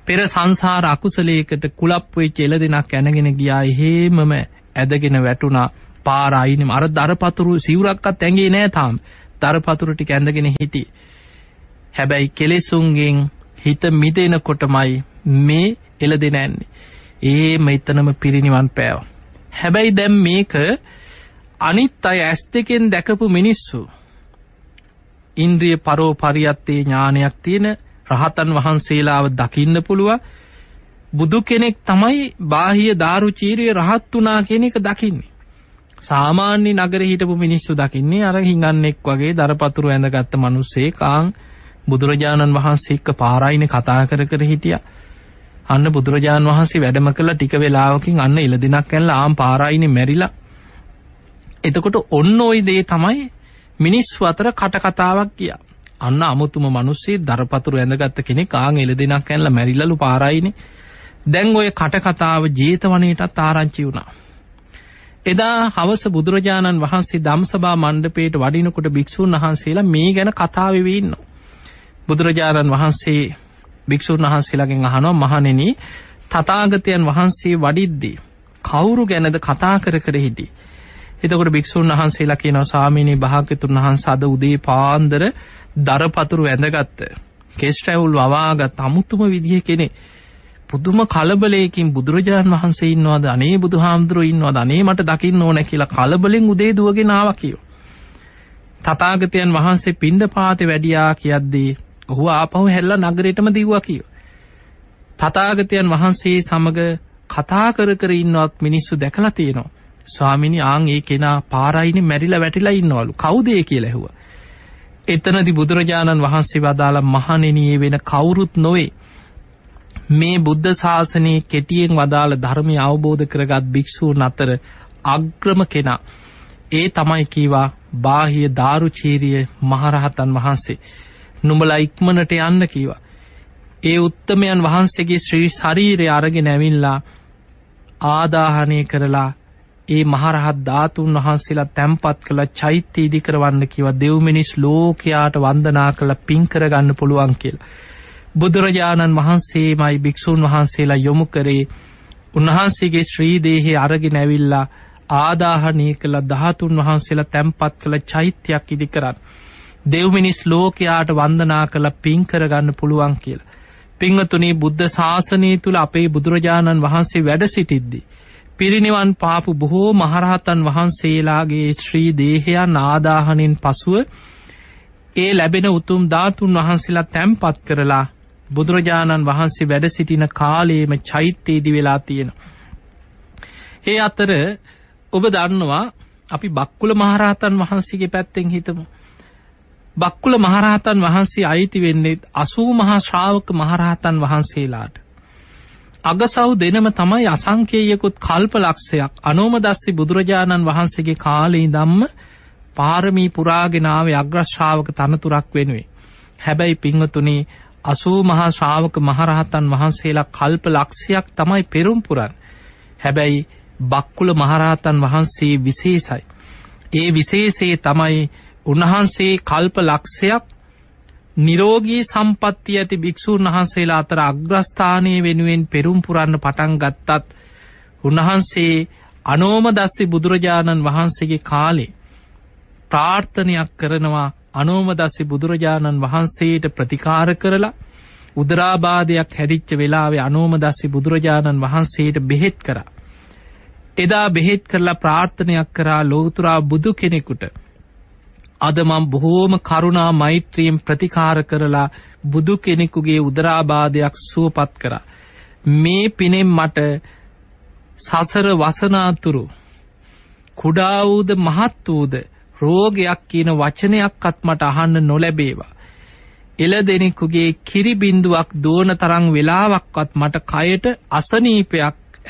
පෙර සංසාර අකුසලයකට කුලප්පුයි චෙල දෙනක් ඇනගෙන ගියා එහෙමම ඇදගෙන වැටුණා පාර අයිනම අර දරපතුරු සිවුරක්කත් ඇගේ නෑ තාම් දරපතුරු ටික ඇඳගෙන හිටි. හැබැයි කෙලෙසුන්ගෙන් හිත මිදෙන කොටමයි මේ එල දෙන ඇන්නේ. ඒ මෙතනම පිරිනිවන් පෑව. හැබැයි දැම් මේක අනිත් අයි ඇස් දෙකෙන් දැකපු මිනිස්සු. ඉන්ද්‍රිය පරෝ පරියත්තේ ඥානයක් තියෙන රහතන් වහන්සේලාව දකින්න පුළුව බුදු කෙනෙක් තමයි බාහිය ධාරුචීරය රහත් වනා කෙනෙක දකින්නේ. සාමාන්‍ය නගරේ හිටපු මිනිස්සු දකින්නේ අර හිඟන්නෙක් වගේ දරපතුරු ඇඳගත්ත මිනිස්සෙක් ආන් බුදුරජාණන් වහන්සේ එක්ක පාරායින කතා කර කර හිටියා. අන්න බුදුරජාණන් වහන්සේ වැඩම කළා ටික වෙලාවකින් අන්න ඉලදිනක් ඇනලා ආම් පාරායිනේ මැරිලා. එතකොට ඔන්න ওই දේ තමයි මිනිස්සු අතර කට කතාවක් ගියා. අන්න අමුතුම මිනිස්සේ දරපතුරු ඇඳගත්ත කෙනෙක් ආන් ඉලදිනක් ඇනලා මැරිලාලු පාරායිනේ. දැන් ওই කට කතාව ජේතවනයටත් ආරංචි වුණා. එදා හවස බුදුරජාණන් වහන්සේ දම්සභා මණ්ඩපේට වඩිනකොට භික්‍ෂූන් වහන්සේලා මේ ගැන කතාවවෙන්න. බුදුරජාණන් වහන්සේ භික්‍ෂූන් වහන්සේලාගෙන් අහනෝ මහනෙන තතාගතයන් වහන්සේ වඩිද්දී. කවුරු ගැනද කතා කර කර හිටි. එතකොට භික්‍ෂූන් වහන්සේලා කියනව සාමීනී භාග්‍යතුන් වහන් සද උදේ පාන්දර දරපතුරු ඇඳගත්ත. කෙස්ට්‍රැවුල් වවාගත් අමුතුම විදිහ කෙනෙ පුදුම කලබලයකින් බුදුරජාණන් වහන්සේ ඉන්නවාද අනේ බුදුහාමුදුරුවෝ ඉන්නවාද අනේ මට දකින්න ඕන කියලා කලබලෙන් උදේ දුවගෙන ආවා කියෝ. තථාගතයන් වහන්සේ පිණ්ඩපාතේ වැඩියා කියද්දී ඔහු ආපහු හැරිලා නගරෙටම දිව්වා කියෝ. තථාගතයන් වහන්සේ සමග කතා කර කර ඉන්නවත් මිනිස්සු දැකලා තියෙනවා. ස්වාමිනි ආන් ඒ කෙනා පාරයිනේ මැරිලා වැටිලා ඉන්නවලු. කවුද ඒ කියලා ඇහුවා. එතනදි බුදුරජාණන් වහන්සේ වදාළ මහණෙනි වෙන කවුරුත් නොවේ. මේ බුද්ධ ශාසනයේ කෙටියෙන් වදාළ ධර්මය අවබෝධ කරගත් භික්‍ෂූන් අතර අග්‍රම කෙනා. ඒ තමයි කීවා බාහිය ධාරුචීරිය මහරහතන් වහන්සේ. නුඹලා ඉක්මනට යන්න කීවා. ඒ උත්තමයන් වහන්සේගේ ශ්‍රී ශරීරය අරගෙන ඇවිල්ලා ආදාහනය කරලා ඒ මහරහත් ධාතුන් වහන්සේලා තැම්පත් කළ චෛත්‍ය ඉදි කරවන්න කිව දෙව්මිනිස් ලෝකයාට වන්දනා කළ පින්කරගන්න පුළුවන් කියලා. බුදුරජාණන් වහන්සේමයි භික්‍ෂූන් වහන්සේලා යොමු කරේ උන්වහන්සේගේ ශ්‍රීදේහේ අරගෙන ඇවිල්ලා ආදාහනය කළ දහතුන් වහන්සේලා තැම්පත් කළ චෛත්‍යයක් ඉදි කරන්න. දෙව්මිනිස් ලෝකයාට වන්දනා කළ පින්කරගන්න පුළුවන් කියලා. පිංහතුනි බුද්ධ ශාසනය තුළ අපේ බුදුරජාණන් වහන්සේ වැඩ සිටිද්දි. පිරිනිවන් පාපු බොහෝ මහරහතන් වහන්සේලාගේ ශ්‍රී දේහයන් ආදාහනින් පසුව ඒ ලැබෙන උතුම් ධාතුන් වහන්සේලා තැම්පත් කරලා බුදුරජාණන් වහන්සේ වැඩ සිටින කාලයේම චෛත්‍යයේදී වෙලා තියෙනවා. ඒ අතර ඔබ දන්නවා අපි බක්කුල මහරහතන් වහන්සේගේ පැත්තෙන් හිතමු. බක්කුල මහරහතන් වහන්සේ අයිති වෙන්නේ අසූ මහා ශ්‍රාවක මහරහතන් වහන්සේලාට. අගසව් දෙනම තමයි අසංකේයකුත් කල්ප ලක්ෂයක් අනෝමදස්සි බුදුරජාණන් වහන්සේගේ කාලෙහි දම්ම පාරමී පුරාගෙනාව අග්‍රශ්ාවක තනතුරක් වෙනුවේ. හැබැයි පිංහතුනි අසූ මහා ශ්‍රාවක මහරහතන් වහන්සේලා කල්ප ලක්ෂයක් තමයි පෙරුම්පුරන් හැබැයි බක්කුල මහරහතන් වහන්සේ විශේෂයි. ඒ විශේෂයේ තමයි උන්වහන්සේ කල්ප ලක්ෂයක් නිරෝගී සම්පත්ති ඇති භික්‍ෂූන් වහන්සේලා අතර අග්‍රස්ථානය වෙනුවෙන් පෙරුම්පුරන්න පටන් ගත්තත් උන්වහන්සේ අනෝම දස්සේ බුදුරජාණන් වහන්සේගේ කාලේ ප්‍රාර්ථනයක් කරනවා අනෝමදස්සි බුදුරජාණන් වහන්සේට ප්‍රතිකාර කරලා උදරාබාධයක් හැදිච්ච වෙලාවේ අනෝමදස්සි බුදුරජාණන් වහන්සේට බෙහෙත් කර. එදා බෙහෙත් කරලා ප්‍රාර්ථනයක් කරා ලෝතුරා බුදු කෙනෙකුට අදමම් බොහෝම කරුණා මෛත්‍රීම් ප්‍රතිකාර කරලා බුදු කෙනෙකුගේ උදරාබාධයක් සුවපත් කරා. මේ පිනෙම් මට සසර වසනාතුරු කුඩාවූද මහත් වූද රෝගයක් කියන වචනයක්වත් මට අහන්න නොලැබේවා. එල දෙනෙකුගේ කිරිබින්දුවක් දෝන තරං වෙලාවක්වත් මට කයට අසනීපයක්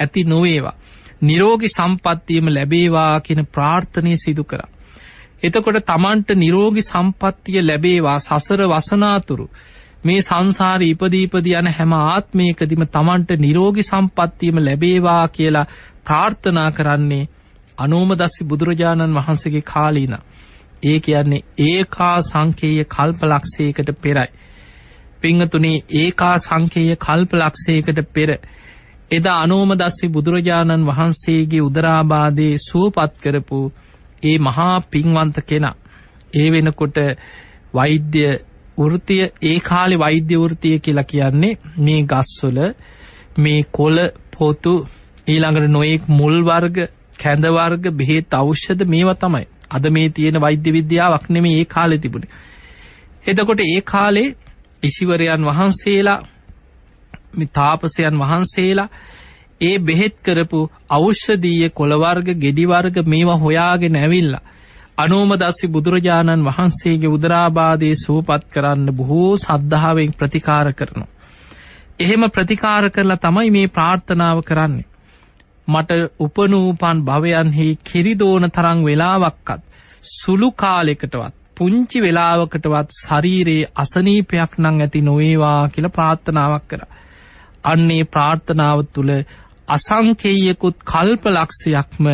ඇති නොවේවා. නිරෝගි සම්පත්තියම ලැබේවා කියෙන ප්‍රාර්ථනය සිදු කර. එතකොට තමන්ට නිරෝගි සම්පත්තිය ලැබේවා සසර වසනාතුරු. මේ සංසාර ඉපදීපද යන හැම ආත්මයකදිම තමන්ට නිරෝගි සම්පත්තියම ලැබේවා කියලා ප්‍රාර්ථනා කරන්නේ අනෝමදස්සි බුදුරජාණන් වහන්සේගේ කාලීන. ඒ කියන්නේ ඒකා සංකේය කල්පලක්ෂයකට පෙරයි. පිංහතුනේ ඒකා සංකේය කල්පලක්ෂයකට පෙර එදා අනෝමදස්සි බුදුරජාණන් වහන්සේගේ උදරාබාදයේ සුවපත් කරපු ඒ මහා පින්වන්ත කෙනා. ඒ වෙනකොට වෛද්‍ය වෘතිය ඒ කාලෙ වෛද්‍ය වෘතිය කියලා කියන්නේ මේ ගස්වල මේ කොල පොතු ඊළඟට නොයෙක් මුල් වර්ග කැඳ වර්ග බෙහෙත් ඖෂධ මේවා තමයි. අද මේ තියෙන වෛද්‍ය විද්‍යාවක් නෙමෙයි ඒ කාලේ තිබුණේ. එතකොට ඒ කාලේ ඉසිවරයන් වහන්සේලා මේ තාපසයන් වහන්සේලා ඒ බෙහෙත් කරපු ඖෂධීය කොළ වර්ග, ගෙඩි වර්ග මේවා හොයාගෙන ඇවිල්ලා අනෝමදස්සි බුදුරජාණන් වහන්සේගේ උදරාබාධය සුවපත් කරන්න බොහෝ සද්ධාවෙන් ප්‍රතිකාර කරනවා. එහෙම ප්‍රතිකාර කරලා තමයි මේ ප්‍රාර්ථනාව කරන්නේ. මට උපනූපන් භවයන්හි කිරිදෝන තරං වෙලාවක්කත් සුළු කාලෙකටවත් පුංචි වෙලාවකටවත් ශරීරයේ අසනීපයක් නං ඇති නොවේවා කියල ප්‍රාර්ථනාවක් කර. අන්නේ ප්‍රාර්ථනාව තුළ අසංකේයකුත් කල්ප ලක්ෂයක්ම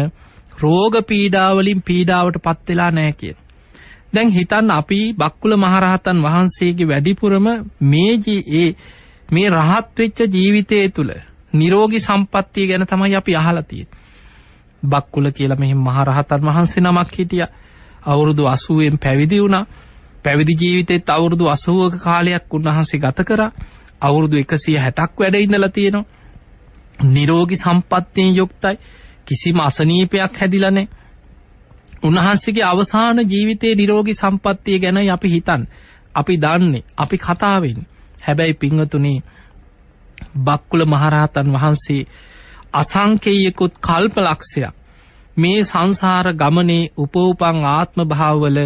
රෝග පීඩාවලින් පීඩාවට පත්වෙලා නෑ කියෙන්. දැන් හිතන් අපි බක්කුල මහරහතන් වහන්සේගේ වැඩිපුරම මේජී ඒ මේ රහත්වෙච්ච ජීවිතය තුළ නිරෝගි සම්පත්තිය ගැන තමයි අපි අහලතිය. බක්කුල කියලා මෙහි මහරහතන් වහන්සේ නමක් හිටිය අවුරුදු අසුවෙන් පැවිදි වුණා පැවිදි ජීවිතෙත් අවුරුදු අසුවක කාලයක් උන්වහන්සේ ගත කර අවුරුදු එකසිය හැටක් වැඩ ඉඳලා තියෙනවා. නිරෝගි සම්පත්තියෙන් යුක්තයි කිසිම අසනීපයක් හැදිලනේ. උන්වහන්සේගේ අවසාන ජීවිතයේ නිරෝගි සම්පත්තිය ගැන අපි හිතන් අපි දන්නේ අපි කතාවෙන් හැබැයි පිංහතුනේ බක්කුල මහරහතන් වහන්සේ අසංකේයකුත් කල්පලක්ෂයක් මේ සංසාර ගමනේ උපෝපං ආත්ම භාවවල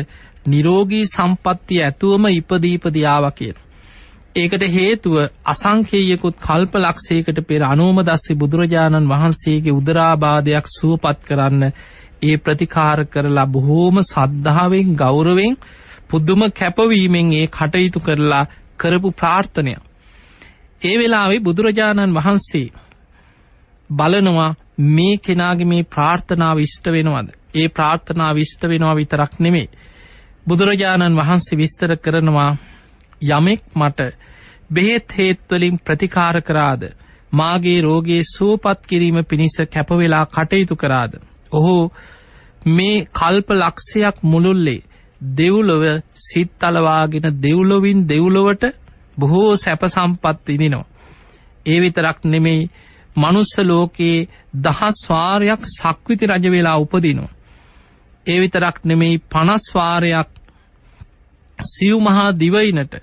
නිරෝගී සම්පත්තිය ඇතුවම ඉපදීපදියාව කියන. ඒකට හේතුව අසංකේයකුත් කල්ප ලක්ෂයකට පෙර අනෝම දස්වි බුදුරජාණන් වහන්සේගේ උදරාබාධයක් සුවපත් කරන්න ඒ ප්‍රතිකාර කරලා බොහෝම සද්ධාවෙන් ගෞරවෙන් පුද්දුම කැපවීමෙන් ඒ කටයුතු කරලා කරපු ප්‍රාර්ථනයක්. ඒ වෙලාවේ බුදුරජාණන් වහන්සේ බලනවා මේ කෙනාගේ මේ ප්‍රාර්ථනාව විෂ්ට වෙනවද ඒ ප්‍රාර්ථනා විෂ්ට වෙනවා විතරක් නෙමේ බුදුරජාණන් වහන්සේ විස්තර කරනවා යමෙක් මට බෙහෙත් හේත්වලින් ප්‍රතිකාර කරාද මාගේ රෝගේ සුවපත් කිරීම පිණිස කැපවෙලා කටයුතු කරාද ඔහු මේ කල්ප ලක්ෂයක් මුළුල්ලේ දෙව්ලොව සිත් අලවාගෙන දෙව්ලොවින් දෙව්ලොවට බොහෝ සැප සම්පත් ඉදිනවා. ඒ විතරක් නෙමෙයි මනුස්ස ලෝකයේ දහස් වාරයක් සක්විති රජ වෙලා උපදිනවා. ඒ විතරක් නෙමෙයි 50 වාරයක් සිව් මහා දිවයිනට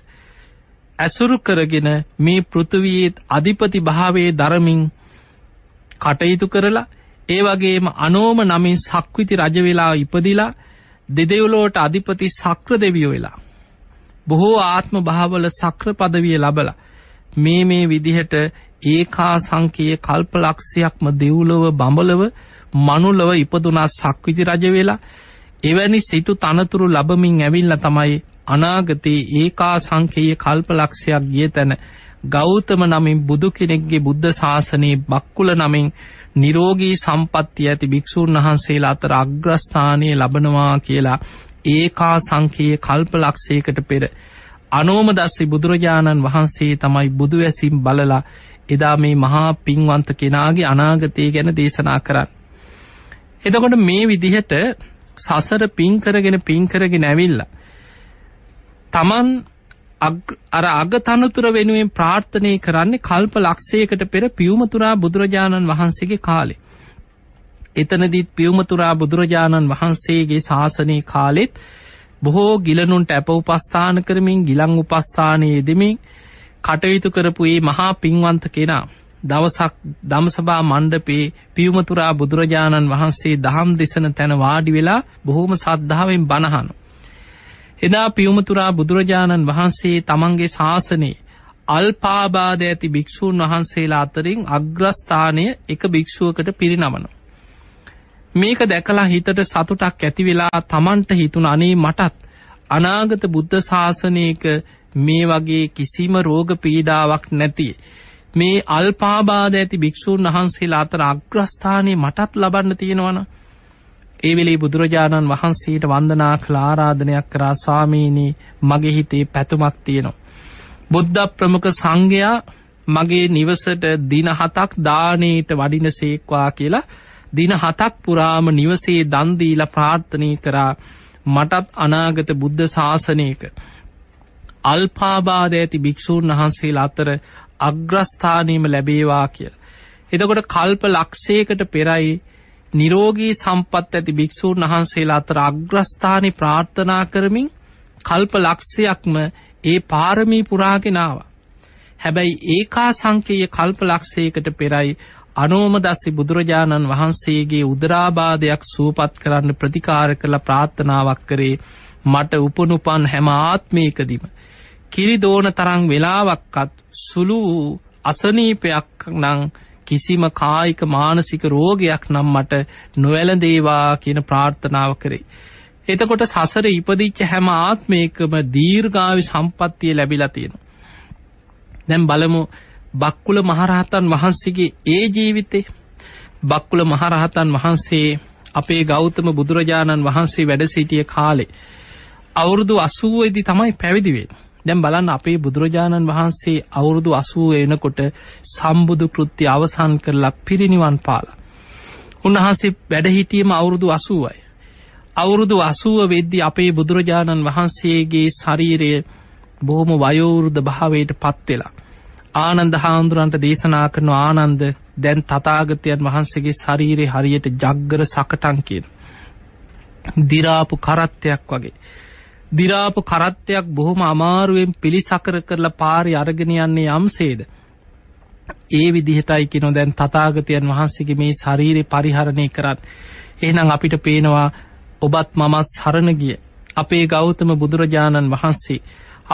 ඇසුරු කරගෙන මේ පෘථුවියේ අධිපති භාවයේ දරමින් කටයුතු කරලා ඒ වගේම අනෝම නමින් සක්විති රජ වෙලා ඉපදිලා දෙදෙව්ලොවට අධිපති සක්‍ර දෙවියෝ වෙලා බොහෝ ආත්ම භාවල සක්‍ර පදවිය ලබලා මේ මේ විදිහට ඒකා සංකයේ කල්පලක්ෂයක්ම දෙව්ලොව බඹලව මනුලව ඉපදුනා සක්විති රජ වෙලා එවැනි සිටු තනතුරු ලබමින් ඇවිල්ලා තමයි අනාගතයේ ඒකා සංකයේ කල්පලක්ෂයක් ගිය තැන ගෞතම නමින් බුදු කෙනෙක්ගේ බුද්ධ ශාසනයේ බක්කුල නමින් නිරෝගී සම්පත්තිය ඇති භික්‍ෂූන් වහන්සේලා අතර අග්‍රස්ථානය ලබනවා කියලා ඒකා සංකයේ කල්පලක්ෂයකට පෙර අනෝමදස්සි බුදුරජාණන් වහන්සේ තමයි බුදු ඇසිම් බලලා එදා මේ මහා පින්වන්ත කෙනාගේ අනාගතය ගැන දේශනා කරන්න. එතකොට මේ විදිහට සසර පින්කරගෙන පින්කරගෙන ඇවිල්ල. තමන් අර අගතනතුර වෙනුවෙන් ප්‍රාර්ථනය කරන්නේ කල්ප ලක්ෂයකට පෙර පියුමතුරා බුදුරජාණන් වහන්සේගේ කාලේ. එතනදිත් පියවමතුරා බුදුරජාණන් වහන්සේගේ ශාසනය කාලෙත් බොහෝ ගිලනුන්ට ඇප උපස්ථාන කරමින් ගිලං උපස්ථානයේ දෙමින් කටයුතු කරපු ඒ මහා පින්වන්ත කෙනා දවසක් දමසභා මණ්ඩපේ පියවමතුරා බුදුරජාණන් වහන්සේ දහම් දෙසන තැන වාඩි වෙලා බොහෝම සද්ධාවෙන් බණහනු. එදා පියවමතුරා බුදුරජාණන් වහන්සේ තමන්ගේ ශාසනයේ අල්පාබාධ ඇති භික්‍ෂූන් වහන්සේලා අතරින් අග්‍රස්ථානය එක භික්‍ෂුවකට පිරිනමනවා. මේක දැකලා හිතට සතුටක් ඇති වෙලා තමන්ට හිතුන අනේ මටත් අනාගත බුද්ධ ශාසනයක මේ වගේ කිසිම රෝග පීඩාවක් නැති. මේ අල්පාබාද ඇති භික්‍ෂූන් වහන්සේලා අතර අග්‍රස්ථානය මටත් ලබන්න තියෙනවන. ඒවෙලේ බුදුරජාණන් වහන්සේට වන්දනා ක්ලාරාධනයක් කරා ස්වාමීනී මගේ හිතේ පැතුමක් තියෙනවා. බුද්ධ ප්‍රමුඛ සංඝයා මගේ නිවසට දින හතක් දානයට වඩින සේක්වා කියලා දින හතක් පුරාම නිවසේ දන්දීලා ප්‍රාර්ථනය කරා මටත් අනාගත බුද්ධ ශාසනයක. අල්පාබාද ඇති භික්‍ෂූන් වහන්සේලා අතර අග්‍රස්ථානීම ලැබේවා කිය. එදකොට කල්ප ලක්ෂයකට පෙරයි නිරෝගී සම්පත් ඇති භික්‍ෂූන් වහන්සේලා අතර අග්‍රස්ථානි ප්‍රාර්ථනා කරමින් කල්ප ලක්ෂයක්ම ඒ පාරමී පුරාගෙනාව. හැබැයි ඒකා සංකේය කල්ප ලක්ෂයකට පෙරයි අනෝමදස්සි බුදුරජාණන් වහන්සේගේ උදරාබාධයක් සූපත් කරන්න ප්‍රතිකාර කළ ප්‍රාත්ථනාවක් කරේ මට උපනුපන් හැම ආත්මයකදීම. කිරිදෝන තරං වෙලාවක්කත් සුළු අසනීපයක් නං කිසිම කායික මානසික රෝගයක් නම් මට නොවැලදේවා කියන ප්‍රාර්ථනාව කරේ. එතකොට සසර ඉපදිච්ච හැම ආත්මයකම දීර්ගාවි සම්පත්තිය ලැබිලා තියෙන. දැම් බලමු බක්කුල මහරහතන් වහන්සේගේ ඒ ජීවිතේ බක්කුල මහරහතන් වහන්සේ අපේ ගෞතම බුදුරජාණන් වහන්සේ වැඩ සිටිය කාලේ අවුරුදු 80 දී තමයි පැවිදි වෙන්නේ. දැන් බලන්න අපේ බුදුරජාණන් වහන්සේ අවුරුදු 80 වෙනකොට සම්බුදු කෘත්‍ය අවසන් කරලා පිරිනිවන් පාලා. උන්වහන්සේ වැඩ හිටියේම අවුරුදු 80යි. අවුරුදු 80 වෙද්දී අපේ බුදුරජාණන් වහන්සේගේ ශරීරය බොහොම වයෝවෘද්ධ භාවයට පත් වෙලා ආනන්ද හාමුදුරන්ට දේශනා කරන ආනන්ද දැන් තතාගතයන් වහන්සේගේ ශරීරය හරියට ජග්ගර සකටන්කෙන්. දිරාපු කරත්තයක් වගේ. දිරාපු කරත්තයක් බොහොම අමාරුවෙන් පිළිසකර කරලා පාරි අරගෙන යන්නේ යම්සේද. ඒ විදිහටයි කිනො දැන් තතාගතයන් වහන්සේගේ මේ ශරීරය පරිහරණය කරන්න. එහනම් අපිට පේනවා ඔබත් මමත් සරණ ගිය. අපේ ගෞතම බුදුරජාණන් වහන්සේ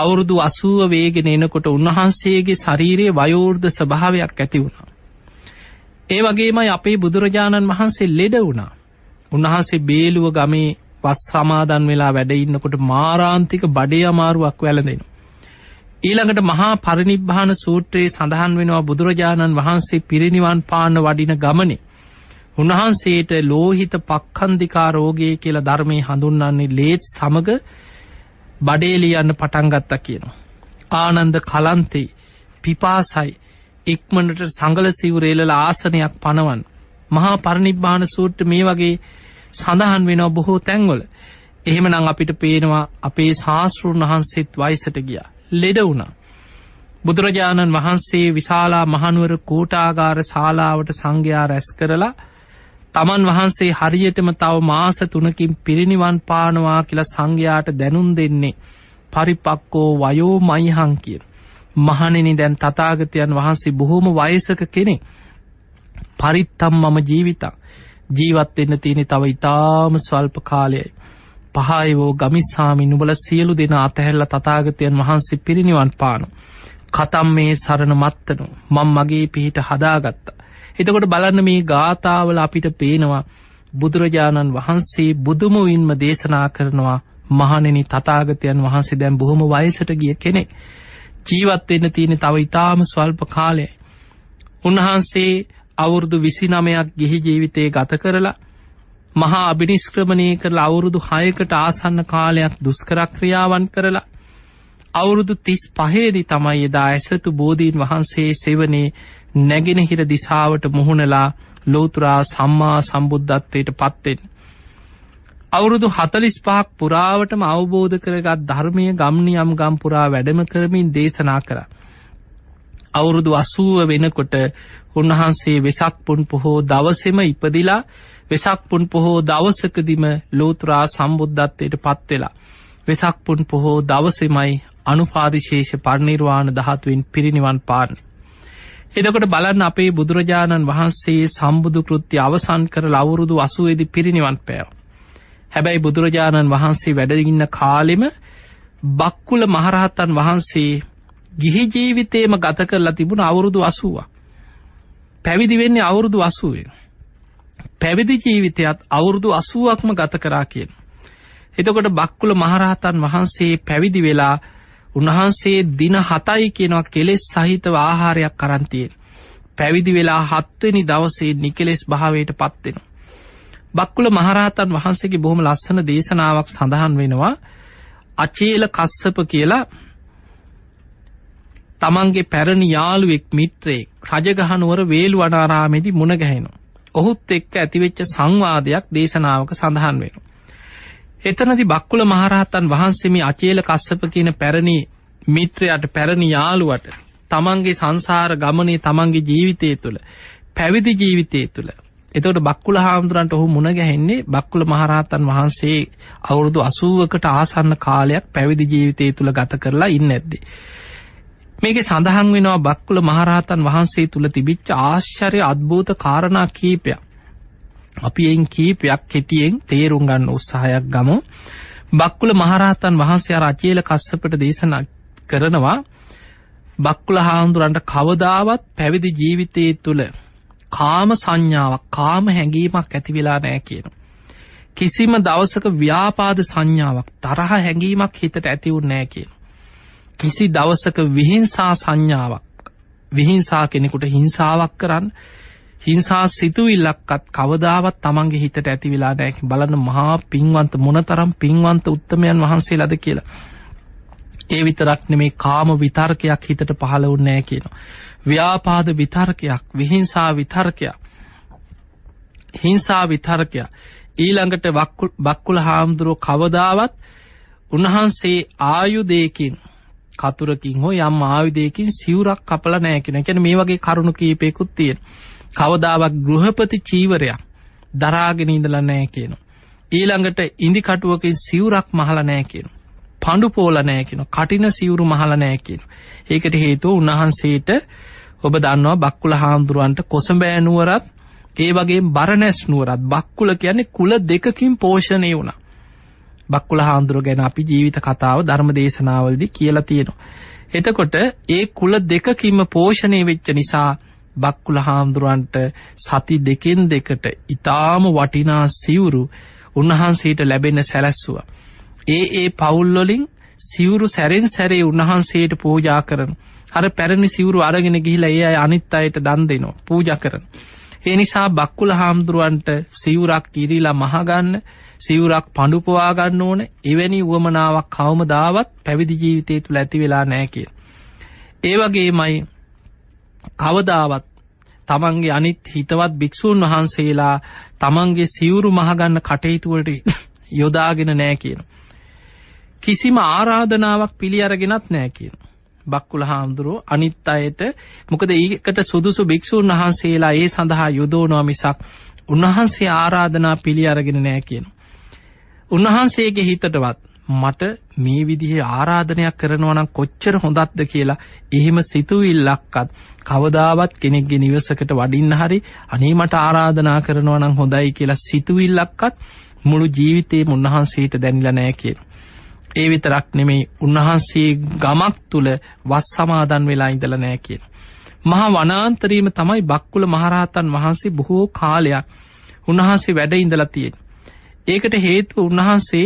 අවුරුදු අසුව වේගෙන එනකොට උන්වහන්සේගේ ශරීරයේ වයෝර්ධ ස්භාවයක් ඇති වුණා. ඒ වගේමයි අපේ බුදුරජාණන් වහන්සේ ලෙඩ වුණා. උන්වහන්සේ බේලුව ගමේ වස් සමාදන් වෙලා වැඩඉන්නකොට මාරාන්තික බඩේ අමාරුවක් වැළඳෙන. ඊළඟට මහා පරිනිබ්භාන සූත්‍රයේ සඳහන් වෙනවා බුදුරජාණන් වහන්සේ පිරිනිවන් පාන්න වඩින ගමනේ. උන්වහන්සේට ලෝහිත පක්කන්දිකා රෝගය කියලා ධර්මය හඳුන්න්නේ ලේත් සමඟ බඩේලියන්න පටන්ගත්තා කියනවා. ආනන්ද කලන්තේ පිපාසයි ඉක්මනට සඟල සිවරේලල ආසනයක් පනවන් මහා පරණිබ්බාන සූට්ට මේ වගේ සඳහන් වෙනවා බොහෝ තැන්වල එහෙමනං අපිට පේනවා අපේ ශාස්තෘන් වහන්සේත් වයිසට ගියා ලෙඩ වුණා බුදුරජාණන් වහන්සේ විශාලා මහනුවර කෝටාගාර ශාලාවට සංඝයා රැස් කරලා තමන් වහන්සේ හරියටම තව මාස තුනකින් පිරිනිවන් පානවා කියලා සංඝයාට දැනුම් දෙන්නේ පරිපක්කෝ වයෝ මයිහං කියන. මහණෙනි දැන් තතාගතයන් වහන්සේ බොහොම වයසක කෙනෙ. පරිත්තම් මම ජීවිතා. ජීවත්වෙන්න තියෙනෙ තව ඉතාම ස්වල්ප කාලයයි. පහයවෝ ගමිස්සාමි නුබල සියලු දෙෙන අතහැල්ල තතාගතයන් වහන්සේ පිරිනිවන් පානු. කතම් මේ සරණ මත්තනු මං මගේ පිහිට හදාගත්ත. එතකොට බලන්න මේ ගාථාවල අපිට පේනවා බුදුරජාණන් වහන්සේ බුදුමුවින්ම දේශනා කරනවා මහනෙනි තතාගතයන් වහන්සේ දැන් බොහොම වයසට ගිය කෙනෙක් ජීවත්වෙන්න තියෙන තව ඉතාම ස්වල්ප කාලයයි. උන්වහන්සේ අවුරුදු විසි නමයක් ගිහි ජීවිතය ගත කරලා මහා අභිනිස්ක්‍රමණය කරලා අවුරුදු හයකට ආසන්න කාලයක් දුස්කරක්‍රියාවන් කරලා අවුරුදු තිස් පහේදි තමයි එදා ඇසතු බෝධීන් වහන්සේ සෙවනේ නැගෙනහිර දිසාවට මුහුණලා ලෝතුරා සම්මා සම්බුද්ධත්වයට පත්තෙන්. අවුරුදු හතලිස් පහක් පුරාවටම අවබෝධ කරගත් ධර්මය ගම්නියම් ගම්පුරා වැඩම කරමින් දේශනා කර. අවුරුදු අසුව වෙනකොට උන්වහන්සේ වෙසක් පුන් පොහෝ දවසෙම ඉපදිලා වෙසක් පුන් පොහෝ දවසකදිම ලෝතුරා සම්බුද්ධත්වයට පත්වෙලා. වෙසක් පුන් පොහෝ දවසෙමයි අනුපාදිශේෂ පරිනිර්වාණ දහත්වෙන් පිරිනිවන් පාන්න. එදකොට බලන් අපේ බුදුරජාණන් වහන්සේ සම්බුදු කෘත්ති අවසන් කර ලවුරුදු අසුවේදි පිරිනිවන් පැව. හැබැයි බුදුරජාණන් වහන්සේ වැඩඉන්න කාලෙම බක්කුල මහරහත්තන් වහන්සේ ගිහි ජීවිතේම ගත කරලා තිබුණ අවුරුදු අසුවා. පැවිදි වෙන්නේ අවුරුදු අසුවේ. පැවිදි ජීවිතයත් අවුරුදු අසුවක්ම ගත කරා කියෙන්. එතකොට බක්කුල මහරහතන් වහන්සේ පැවිදි වෙලා උන්වහන්සේ දින හතයි කියනවා කෙලෙස් සහිතව ආහාරයක් කරන්තියෙන්. පැවිදි වෙලා හත්වනි දවසේ නිකෙලෙස් භාවයට පත්වෙනවා. බක්කුල මහරහතන් වහන්සේගේ බොහොම ලස්සන දේශනාවක් සඳහන් වෙනවා අචේල කස්සප කියලා තමන්ගේ පැරණි යාළුවෙක් මිත්‍රයෙක් රජගහනුවර වේල් වනාරාමෙදි මුණගැහෙනවා. ඔහුත් එක්ක ඇතිවෙච්ච සංවාදයක් දේශනාවක සඳහන් වෙනවා. එතනදි බක්කුල මහරහත්තන් වහන්සේ මේ අචේල කස්සප කියන පැරණි මිත්‍රයට පැරණි යාළුවට තමන්ගේ සංසාර ගමනේ තමන්ගේ ජීවිතය තුළ පැවිදි ජීවිතය තුළ එතකොට බක්කුල හාමුදුරන්ට ඔහු මුණ ගැහෙන්නේ බක්කුල මහරහතන් වහන්සේ අවුරුදු 80කට ආසන්න කාලයක් පැවිදි ජීවිතය තුල ගත කරලා ඉන්නේ නැද්ද මේකේ සඳහන් වෙනවා බක්කුල මහරහතන් වහන්සේ තුල තිබිච්ච ආශ්චර්ය අద్භූත කාරණා කීපයක් අපි එයින් කීපයක් කෙටියෙන් තේරුම් ගන්න උත්සාහයක් ගමු. බක්කුල මහරහතන් වහන්සේ රචේල කස්සපට දේශනා කරනවා බක්කුල හාමුදුරන්ට කවදාවත් පැවිදි ජීවිතයේ තුළ කාම සංඥාවක් කාම හැඟීමක් ඇතිවෙලා නෑ කියන. කිසිම දවසක ව්‍යාපාද සංඥාවක් තරහ හැඟීමක් හිතට ඇතිවුන් නෑ කියන. කිසි දවසක විහිංසා සංඥාවක් විහිංසා කෙනෙකුට හිංසාවක් කරන්න හිංසා සිතුවිල්ලක්කත් කවදාවත් තමන්ගේ හිතට ඇති වෙලා නෑ බලන්න මහා පින්වන්ත මොනතරම් පින්වන්ත උත්තමයන් වහන්සේලාද කියලා. ඒ විතරක් නෙමේ කාම විතර්කයක් හිතට පහළ වුන්නෑ කියනවා. ව්‍යාපාද විතර්කයක් විහිංසා විතර්කයක් හිංසා විතර්කයක් ඊළඟට බක්කුල හාමුදුරුව කවදාවත් උන්වහන්සේ ආයුදයකින් කතුරකින් හෝ යම් ආවිදයකින් සිවරක් කපල නෑකෙන ැන මේ වගේ කරුණු කීපයකුත් තියෙන කවදාවක් ගෘහපති චීවරයක් දරාගෙන ඉඳලා නෑ කියනු. ඊළඟට ඉදි කටුවකින් සිවුරක් මහල නෑ කියනු. පණ්ඩු පෝල නෑ කියෙන කටින සිවුරු මහල නෑ කියෙන. ඒකට හේතුව උන්වහන්සේට ඔබ දන්නවා බක්කුල හාමුදුරුවන්ට කොසඹෑනුවරත් ඒ වගේ බරණැස්නුවරත් බක්කුල කියන්නේ කුල දෙකකින් පෝෂණය වුණ. බක්කුල හාමුදුරුව ගැන අපි ජීවිත කතාව ධර්ම දේශනාවල්දි කියලා තියෙනවා. එතකොට ඒ කුල දෙකකින්ම පෝෂණය වෙච්ච නිසා බක්කුල හාමුදුරුවන්ට සති දෙකෙන් දෙකට ඉතාම වටිනා සිවුරු උන්වහන්සේට ලැබෙන සැලැස්සුව. ඒ ඒ පවුල්ලොලින් සිවුරු සැරෙන් සැරේ උන්වහන්සේට පූජා කරන. අර පැරණි සිවුරු අරගෙන ගිහිල ඒ අය අනිත් අයට දන් දෙනවා පූජ කරන. ඒ නිසා බක්කුල හාමුදුරුවන්ට සිවුරක් කිරීලා මහගන්න සිවුරක් පඩුපවාගන්න ඕන එවැනි වුවමනාවක් කවමදාවත් පැවිදි ජීවිතය තුළ ඇති වෙලා නෑ කිය. ඒවගේ මයි කවදාවත් තමන්ගේ අනිත් හිතවත් භික්‍ෂූන් වහන්සේලා තමන්ගේ සිවුරු මහගන්න කටයුතුවට *laughs* යොදාගෙන නෑ කියන. කිසිම ආරාධනාවක් පිළි අරගෙනත් නෑ කියන. බක්කුල හාමුදුරුව අනිත් අයට මොකද ඒකට සුදුසු භික්‍ෂූන් වහන්සේලා ඒ සඳහා යොදෝනවා මිසක් උන්වහන්සේ ආරාධනා පිළි අරගෙන නෑ කියන. උන්වහන්සේගේ හිතටවත් මට මේ විදිහේ ආරාධනයක් කරනවා නම් කොච්චර හොඳක්ද කියලා එහෙම සිතුවිල්ලක්වත් කවදාවත් කෙනෙක්ගේ නිවසකට වඩින්න හරි අනේ මට ආරාධනා කරනවා නම් හොඳයි කියලා සිතුවිල්ලක්වත් මුළු ජීවිතේ උන්වහන්සේට දැනිලා නෑ කියලා. ඒ විතරක් නෙමෙයි උන්වහන්සේ ගමක් තුල වස් සමාදන් වෙලා ඉඳලා නෑ කියලා. මහා වනාන්තරීම තමයි බක්කුල මහරහතන් වහන්සේ බොහෝ කාලයක් උන්වහන්සේ වැඩ ඉඳලා තියෙන්නේ. ඒකට හේතුව උන්වහන්සේ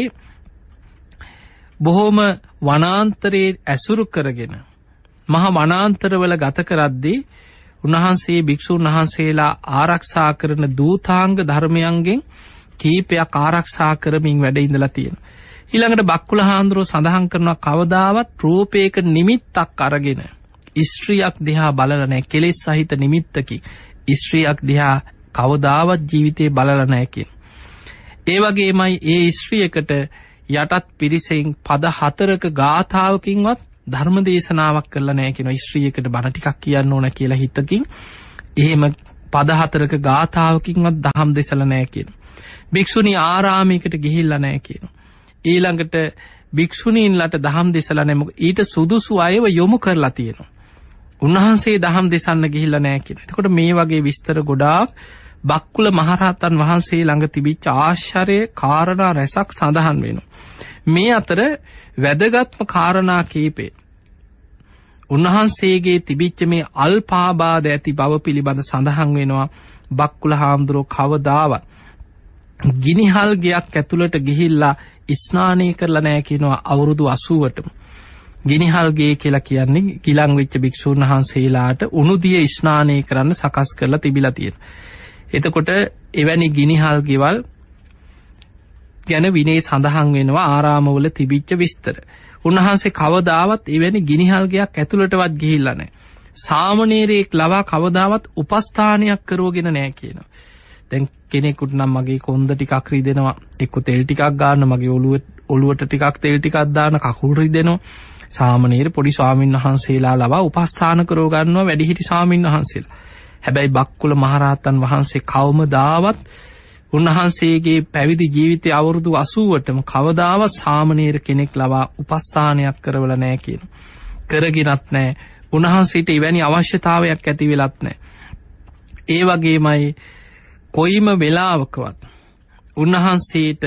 බොහෝම වනාන්තරයේ ඇසුරු කරගෙන මහ වනාන්තරවල ගත කරද්දී උන්වහන්සේ භික්‍ෂූන් වහන්සේලා ආරක්ෂා කරන දූතාංග ධර්මයන්ගෙන් කීපයක් ආරක්ෂා කරමින් වැඩ ඉඳලා තියෙන. ඊළඟට බක්කුල හාන්දුරුව සඳහන් කරනවා කවදාවත් රූපයක නිමිත්තක් අරගෙන ස්ත්‍රියක් දිහා බලලනෑ කෙලෙස් සහිත නිමිත්තකි ස්ත්‍රියක් දිහා කවදාවත් ජීවිතය බලලනෑකින්. ඒ වගේමයි ඒ ස්ත්‍රියකට යටත් පිරිසෙන් පද හතරක ගාථාවකින්වත් ධර්ම දේශනාවක් කරලා නෑ කෙන ස්ත්‍රියකට බණටිකක් කියන්න ඕන කියලා හිතකින් එහෙම පද හතරක ගාථාවකින්වත් දහම් දෙසල නෑ කියෙන. භික්‍ෂුණි ආරාමිකට ගිහිල්ල නෑ කියන. ඊළඟට භික්‍ෂුණීන්ලට දහම් දෙසල නැමක ඊට සුදුසු අයව යොමු කරලා තියෙනවා. උන්වහන්සේ දහම් දෙසන්න ගිහිල්ල නෑ කියෙන. එතකොට මේ වගේ විස්තර ගොඩාක් බක්කුල මහරහතන් වහන්සේ ළඟ තිබිච් ආශ්චරය කාරණා රැසක් සඳහන් වෙනවා. මේ අතර වැදගත්ම කාරණා කීපේ. උන්වහන්සේගේ තිබිච්ච මේ අල්පාබාද ඇති බව පිළිබඳ සඳහන් වෙනවා බක්කුල හාමුදුරෝ කවදාවත්. ගිනිහල් ගයක් ඇතුළට ගිහිල්ලා ස්නානය කරලා නෑ කියනවා අවුරුදු අසුවටම. ගිනිහල්ගේ කියලා කියන්නේ ගිලං වෙච්ච භික්ෂූන් වහන්සේලාට උණුදිය ස්නානය කරන්න සකස් කරලා තිබිලා තියෙන. එතකොට එවැනි ගිනිහල් ගෙවල් ගැන විනේ සඳහන් වෙනවා ආරාමවල තිබිච්ච විස්තර. උන්වහන්සේ කවදාවත් එවැනි ගිනිහල්ගයක් ඇතුළටවත් ගිහිල්ලා නැහැ. සාමණේරයෙක් ලවා කවදාවත් උපස්ථානයක් කරවගෙන නැහැ කියනවා. දැන් කෙනෙකුට නම් මගේ කොන්ද ටිකක් රිදෙනවා. එක්ක තෙල් ටිකක් ගන්න මගේ ඔළුව ඔළුවට ටිකක් තෙල් ටිකක් දාන කකුල් රිදෙනවා. සාමණේර පොඩි ස්වාමින් වහන්සේලා ලවා උපස්ථාන කරව ගන්නවා වැඩිහිටි ස්වාමින් වහන්සේලා. හැබැයි බක්කුල මහරහතන් වහන්සේ කවමදාවත් උන්වහන්සේගේ පැවිදි ජීවිතය අවුරුදු අසුවටම කවදාව සාමනීර කෙනෙක් ලවා උපස්ථානයක් කරවල නෑ කියන. කරගෙනත් නෑ උන්හන්සේට ඉවැනි අවශ්‍යතාවයක් ඇති වෙලත් නෑ. ඒ වගේමයි කොයිම වෙලාවකවත් උන්වහන්සේට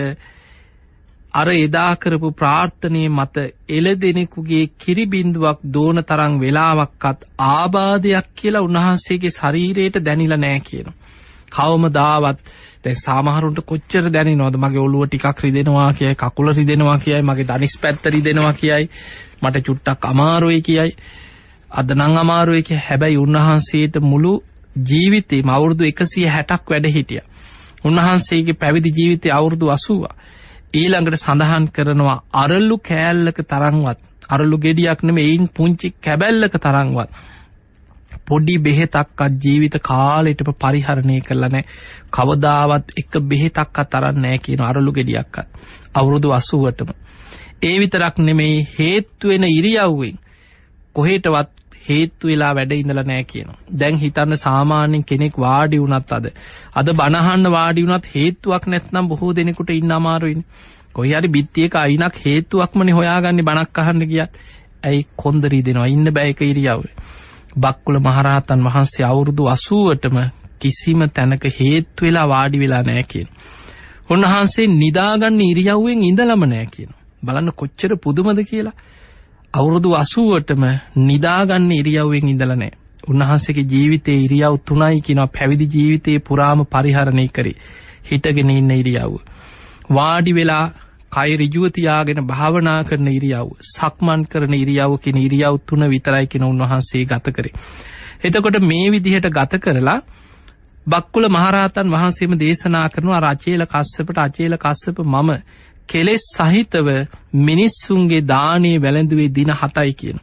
අර එදාකරපු ප්‍රාර්ථනය මත එළ දෙනෙකුගේ කිරිබින්දුවක් දෝන තරං වෙලාවක්කත් ආබාධයක් කියලා උන්වහන්සේගේ ශරීරයට දැනිල නෑ කියන. කවම දාවත් දැන් සාමහරුන්ට කොච්චර දැනෙනවද මගේ ඔළුව ටිකක් රිදෙනවා කියයි කකුල රිදෙනවා කියයි මගේ දනිස් පැත්ත රිදෙනවා කියයි මට චුට්ටක් අමාරුයි කියයි අද නම් අමාරුයි කිය හැබැයි උන්වහන්සේට මුළු ජීවිතේම අවුරුදු 160ක් වැඩ හිටියා. උන්වහන්සේගේ පැවිදි ජීවිතය අවුරුදු 80ක්. ඊළඟට සඳහන් කරනවා අරලු කෑල්ලක තරම්වත් අරලු ගෙඩියක් නෙමෙයි එයින් පුංචි කැබැල්ලක තරම්වත් පොඩි බෙහෙතක්වත් ජීවිත කාලෙටම පරිහරණය කරලා නැහැ. කවදාවත් එක බෙහෙතක්වත් අරන් නැහැ කියන අරලු ගෙඩියක්වත්. අවුරුදු 80ටම. ඒ විතරක් නෙමෙයි හේතු වෙන ඉරියව්වෙන් කොහෙටවත් හේතු වෙලා වැඩ ඉඳලා නෑ කියනවා. දැන් හිතන්න සාමාන්‍යයෙන් කෙනෙක් වාඩි වුණත් අද අද බනහන්න වාඩි වුණත් හේතුවක් නැත්නම් බොහෝ දෙනෙකුට ඉන්න අමාරුයිනේ. කොහේ හරි බිත්තියක අයිනක් හේතුවක්මනේ හොයාගන්නේ බණක් අහන්න ගියත්. ඇයි කොන්දරී දෙනවා ඉන්න බෑ ඒක ඉරියව්වේ. බක්කුල මහරහතන් වහන්සේ අවුරුදු අසුවටම කිසිම තැනක හේත් වෙලා වාඩි වෙලා නෑ කියෙන්. උන්වහන්සේ නිදාගන්න ඉරියව්වෙන් ඉඳලම නෑ කියන. බලන්න කොච්චර පුදුමද කියලා. අවුරුදු අසුවටම නිදාගන්න ඉරියව්වෙන් ඉඳලනෑ. උන්වහන්සේගේ ජීවිතයේ ඉරියව් තුනයි කියෙනවා පැවිදි ජීවිතයේ පුරාම පරිහරණය කරේ හිටගෙන ඉන්න ඉරියව්ව. වාඩි වෙලා කය ඍජුව තියාගෙන භාවනා කරන ඉරියව් සක්මන් කරන ඉරියව් කියන ඉරියව් තුන විතරයි කියන උන්වහන්සේ ගත කරේ. එතකොට මේ විදිහට ගත කරලා බක්කුල මහරහතන් වහන්සේම දේශනා කරනවා රචේල කස්සපට අචේල කස්සප මම කෙලෙස් සහිතව මිනිස්සුන්ගේ දානයේ වැළඳුවේ දින හතයි කියන.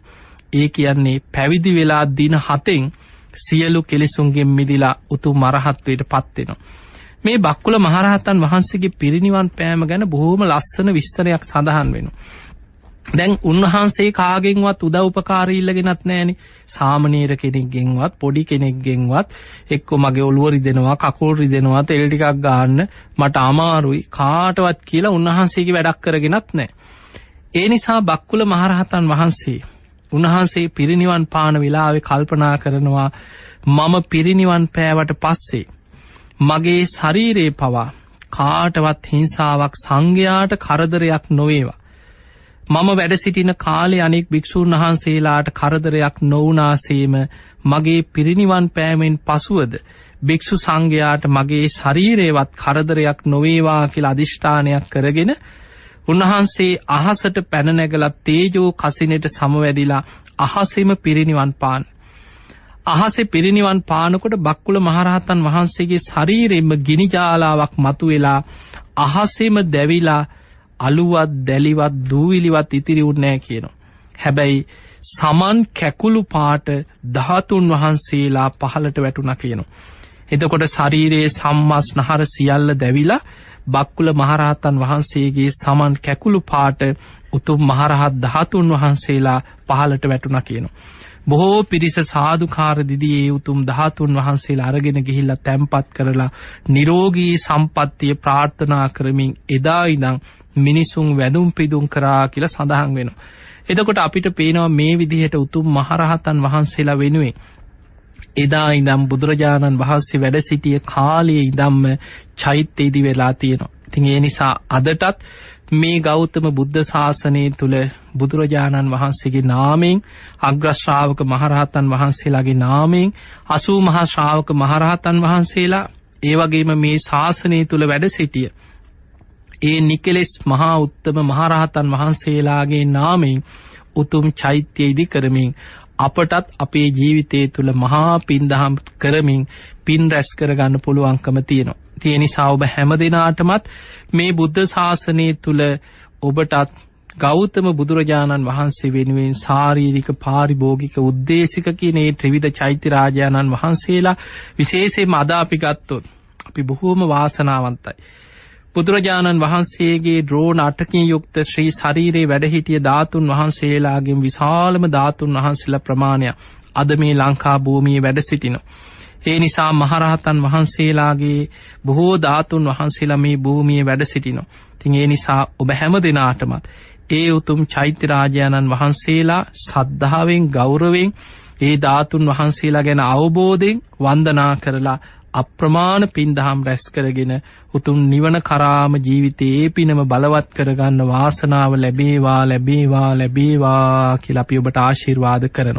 ඒ කියන්නේ පැවිදි වෙලා දින හතෙන් සියලු කෙලෙසුන්ගෙන් මිදිලා උතු මරහත්වයට පත්වෙනවා. මේ බක්කුල මහරහතන් වහන්සේගේ පිරිනිවන් පෑම ගැන බොහෝම ලස්සන විස්තරයක් සඳහන් වෙනවා. දැන් උන්වහන්සේ කාගෙන්වත් උදව්පකාරීල්ලගෙනත් නෑනි සාමනීර කෙනෙක්ගෙන්වත් පොඩි කෙනෙක්ගෙන්වත් එක්කො මගේ ඔළුව රිදෙනවා කකුල් රිදෙනවා තෙල් ටිකක් ගන්න මට අමාරුයි කාටවත් කියලා උන්වහන්සේගේ වැඩක් කරගෙනත් නෑ. ඒ නිසා බක්කුල මහරහතන් වහන්සේ උන්වහන්සේ පිරිනිවන් පාන වෙලාවෙ කල්පනා කරනවා මම පිරිනිවන් පෑවට පස්සේ මගේ ශරීරයේ පවා කාටවත් හිංසාවක් සංඝයාට කරදරයක් නොවේවා. මම වැඩ සිටින කාලේ අනෙක් භික්‍ෂූන් වහන්සේලාට කරදරයක් නොවනාසේම මගේ පිරිනිවන් පෑමෙන් පසුවද භික්‍ෂු සංඝයාට මගේ ශරීරයවත් කරදරයක් නොවේවා කියල අධිෂ්ඨානයක් කරගෙන උන්වහන්සේ අහසට පැනනැගලත් තේජෝ කසිනට සමවැදිලා අහසෙම පිරිනිවන් පාන් අහසේ පිරිනිවන් පානකොට බක්කුල මහරහතන් වහන්සේගේ ශරීරෙම ගිනි ජාලාවක් මතුවෙලා අහසෙම දැවිලා අලුවත් දැලිවත් දූවිලිවත් ඉතිරි උන්නෑ කියනවා. හැබැයි සමන් කැකුළු පාට දහතුන් වහන්සේලා පහලට වැටුණ කියනවා. එතකොට ශරීරයේ සම්මස් නහර සියල්ල දැවිලා බක්කුල මහරහතන් වහන්සේගේ සමන් කැකුළු පාට උතුම් මහරහත් දහතුන් වහන්සේලා පහලට වැටුණ කියනවා. බොහෝ පිරිස සාධකාර දිදියේ උතුම් දහතුන් වහන්සේලා අරගෙන ගිහිල්ලා තැම්පත් කරලා නිරෝගී සම්පත්තිය ප්‍රාර්ථනා කරමින් එදා ඉඳං මිනිසුන් වැඳුම් පිදුම් කරා කියලා සඳහන් වෙනවා. එදකොට අපිට පේනවා මේ විදිහට උතුම් මහරහතන් වහන්සේලා වෙනුවේ. එදා ඉඳම් බුදුරජාණන් වහන්සේ වැඩ සිටිය කාලයේ ඉදම්ම චෛත්‍යේදි වෙලා තියෙනවා. ඉතින් ඒ නිසා අදටත් මේ ගෞතම බුද්ධ ශාසනය තුළ බුදුරජාණන් වහන්සේගේ නාමෙන් අග්‍රශ්‍රාවක මහරහතන් වහන්සේලාගේ නාමෙන් අසූ මහා ශ්‍රාවක මහරහතන් වහන්සේලා ඒවගේම මේ ශාසනය තුළ වැඩ සිටිය. ඒ නිකෙලෙස් මහා උත්තම මහරහතන් වහන්සේලාගේ නාමෙන් උතුම් චෛත්‍ය ඉදි කරමින් අපටත් අපේ ජීවිතය තුළ මහා පින්දහම් කරමින් පින් රැස් කරගන්න පුළුවන්කම තියෙනවා. තිය නිසා ඔබ හැමදිනාටමත් මේ බුද්ධ ශාසනය තුළ ඔබටත් ගෞතම බුදුරජාණන් වහන්සේ වෙනුවෙන් සාරීරික පාරිභෝගික උද්දේශික කියනේ ත්‍රවිධ චෛත්‍යරාජාණන් වහන්සේලා විශේෂේ මදාපිගත්තොත් අපි බොහෝම වාසනාවන්තයි. බුදුරජාණන් වහන්සේගේ ද්‍රෝණ අටකින් යුක්ත ශ්‍රී ශරීරයේ වැඩහිටිය ධාතුන් වහන්සේලාගෙන් විශාලම ධාතුන් වහන්සේලා ප්‍රමාණයක් අද මේ ලංකා භූමියේ වැඩ සිටිනවා. ඒ නිසා මහරහතන් වහන්සේලාගේ බොහෝ ධාතුන් වහන්සේලා මේ භූමිය වැඩ සිටිනවා. තින් ඒ නිසා ඔබ හැම දෙනාටමත් ඒ උතුම් චෛත්‍යරාජාණන් වහන්සේලා සද්ධාවෙන් ගෞරවෙන් ඒ ධාතුන් වහන්සේලා ගැන අවබෝධයෙන් වන්දනා කරලා අප්‍රමාණ පින්දහම් රැස් කරගෙන උතුම් නිවන කරාම ජීවිතයේ පිනම බලවත් කරගන්න වාසනාව ලැබේවා ලැබේවා ලැබේවා කියලා අපි ඔබට ආශිර්වාද කරනවා.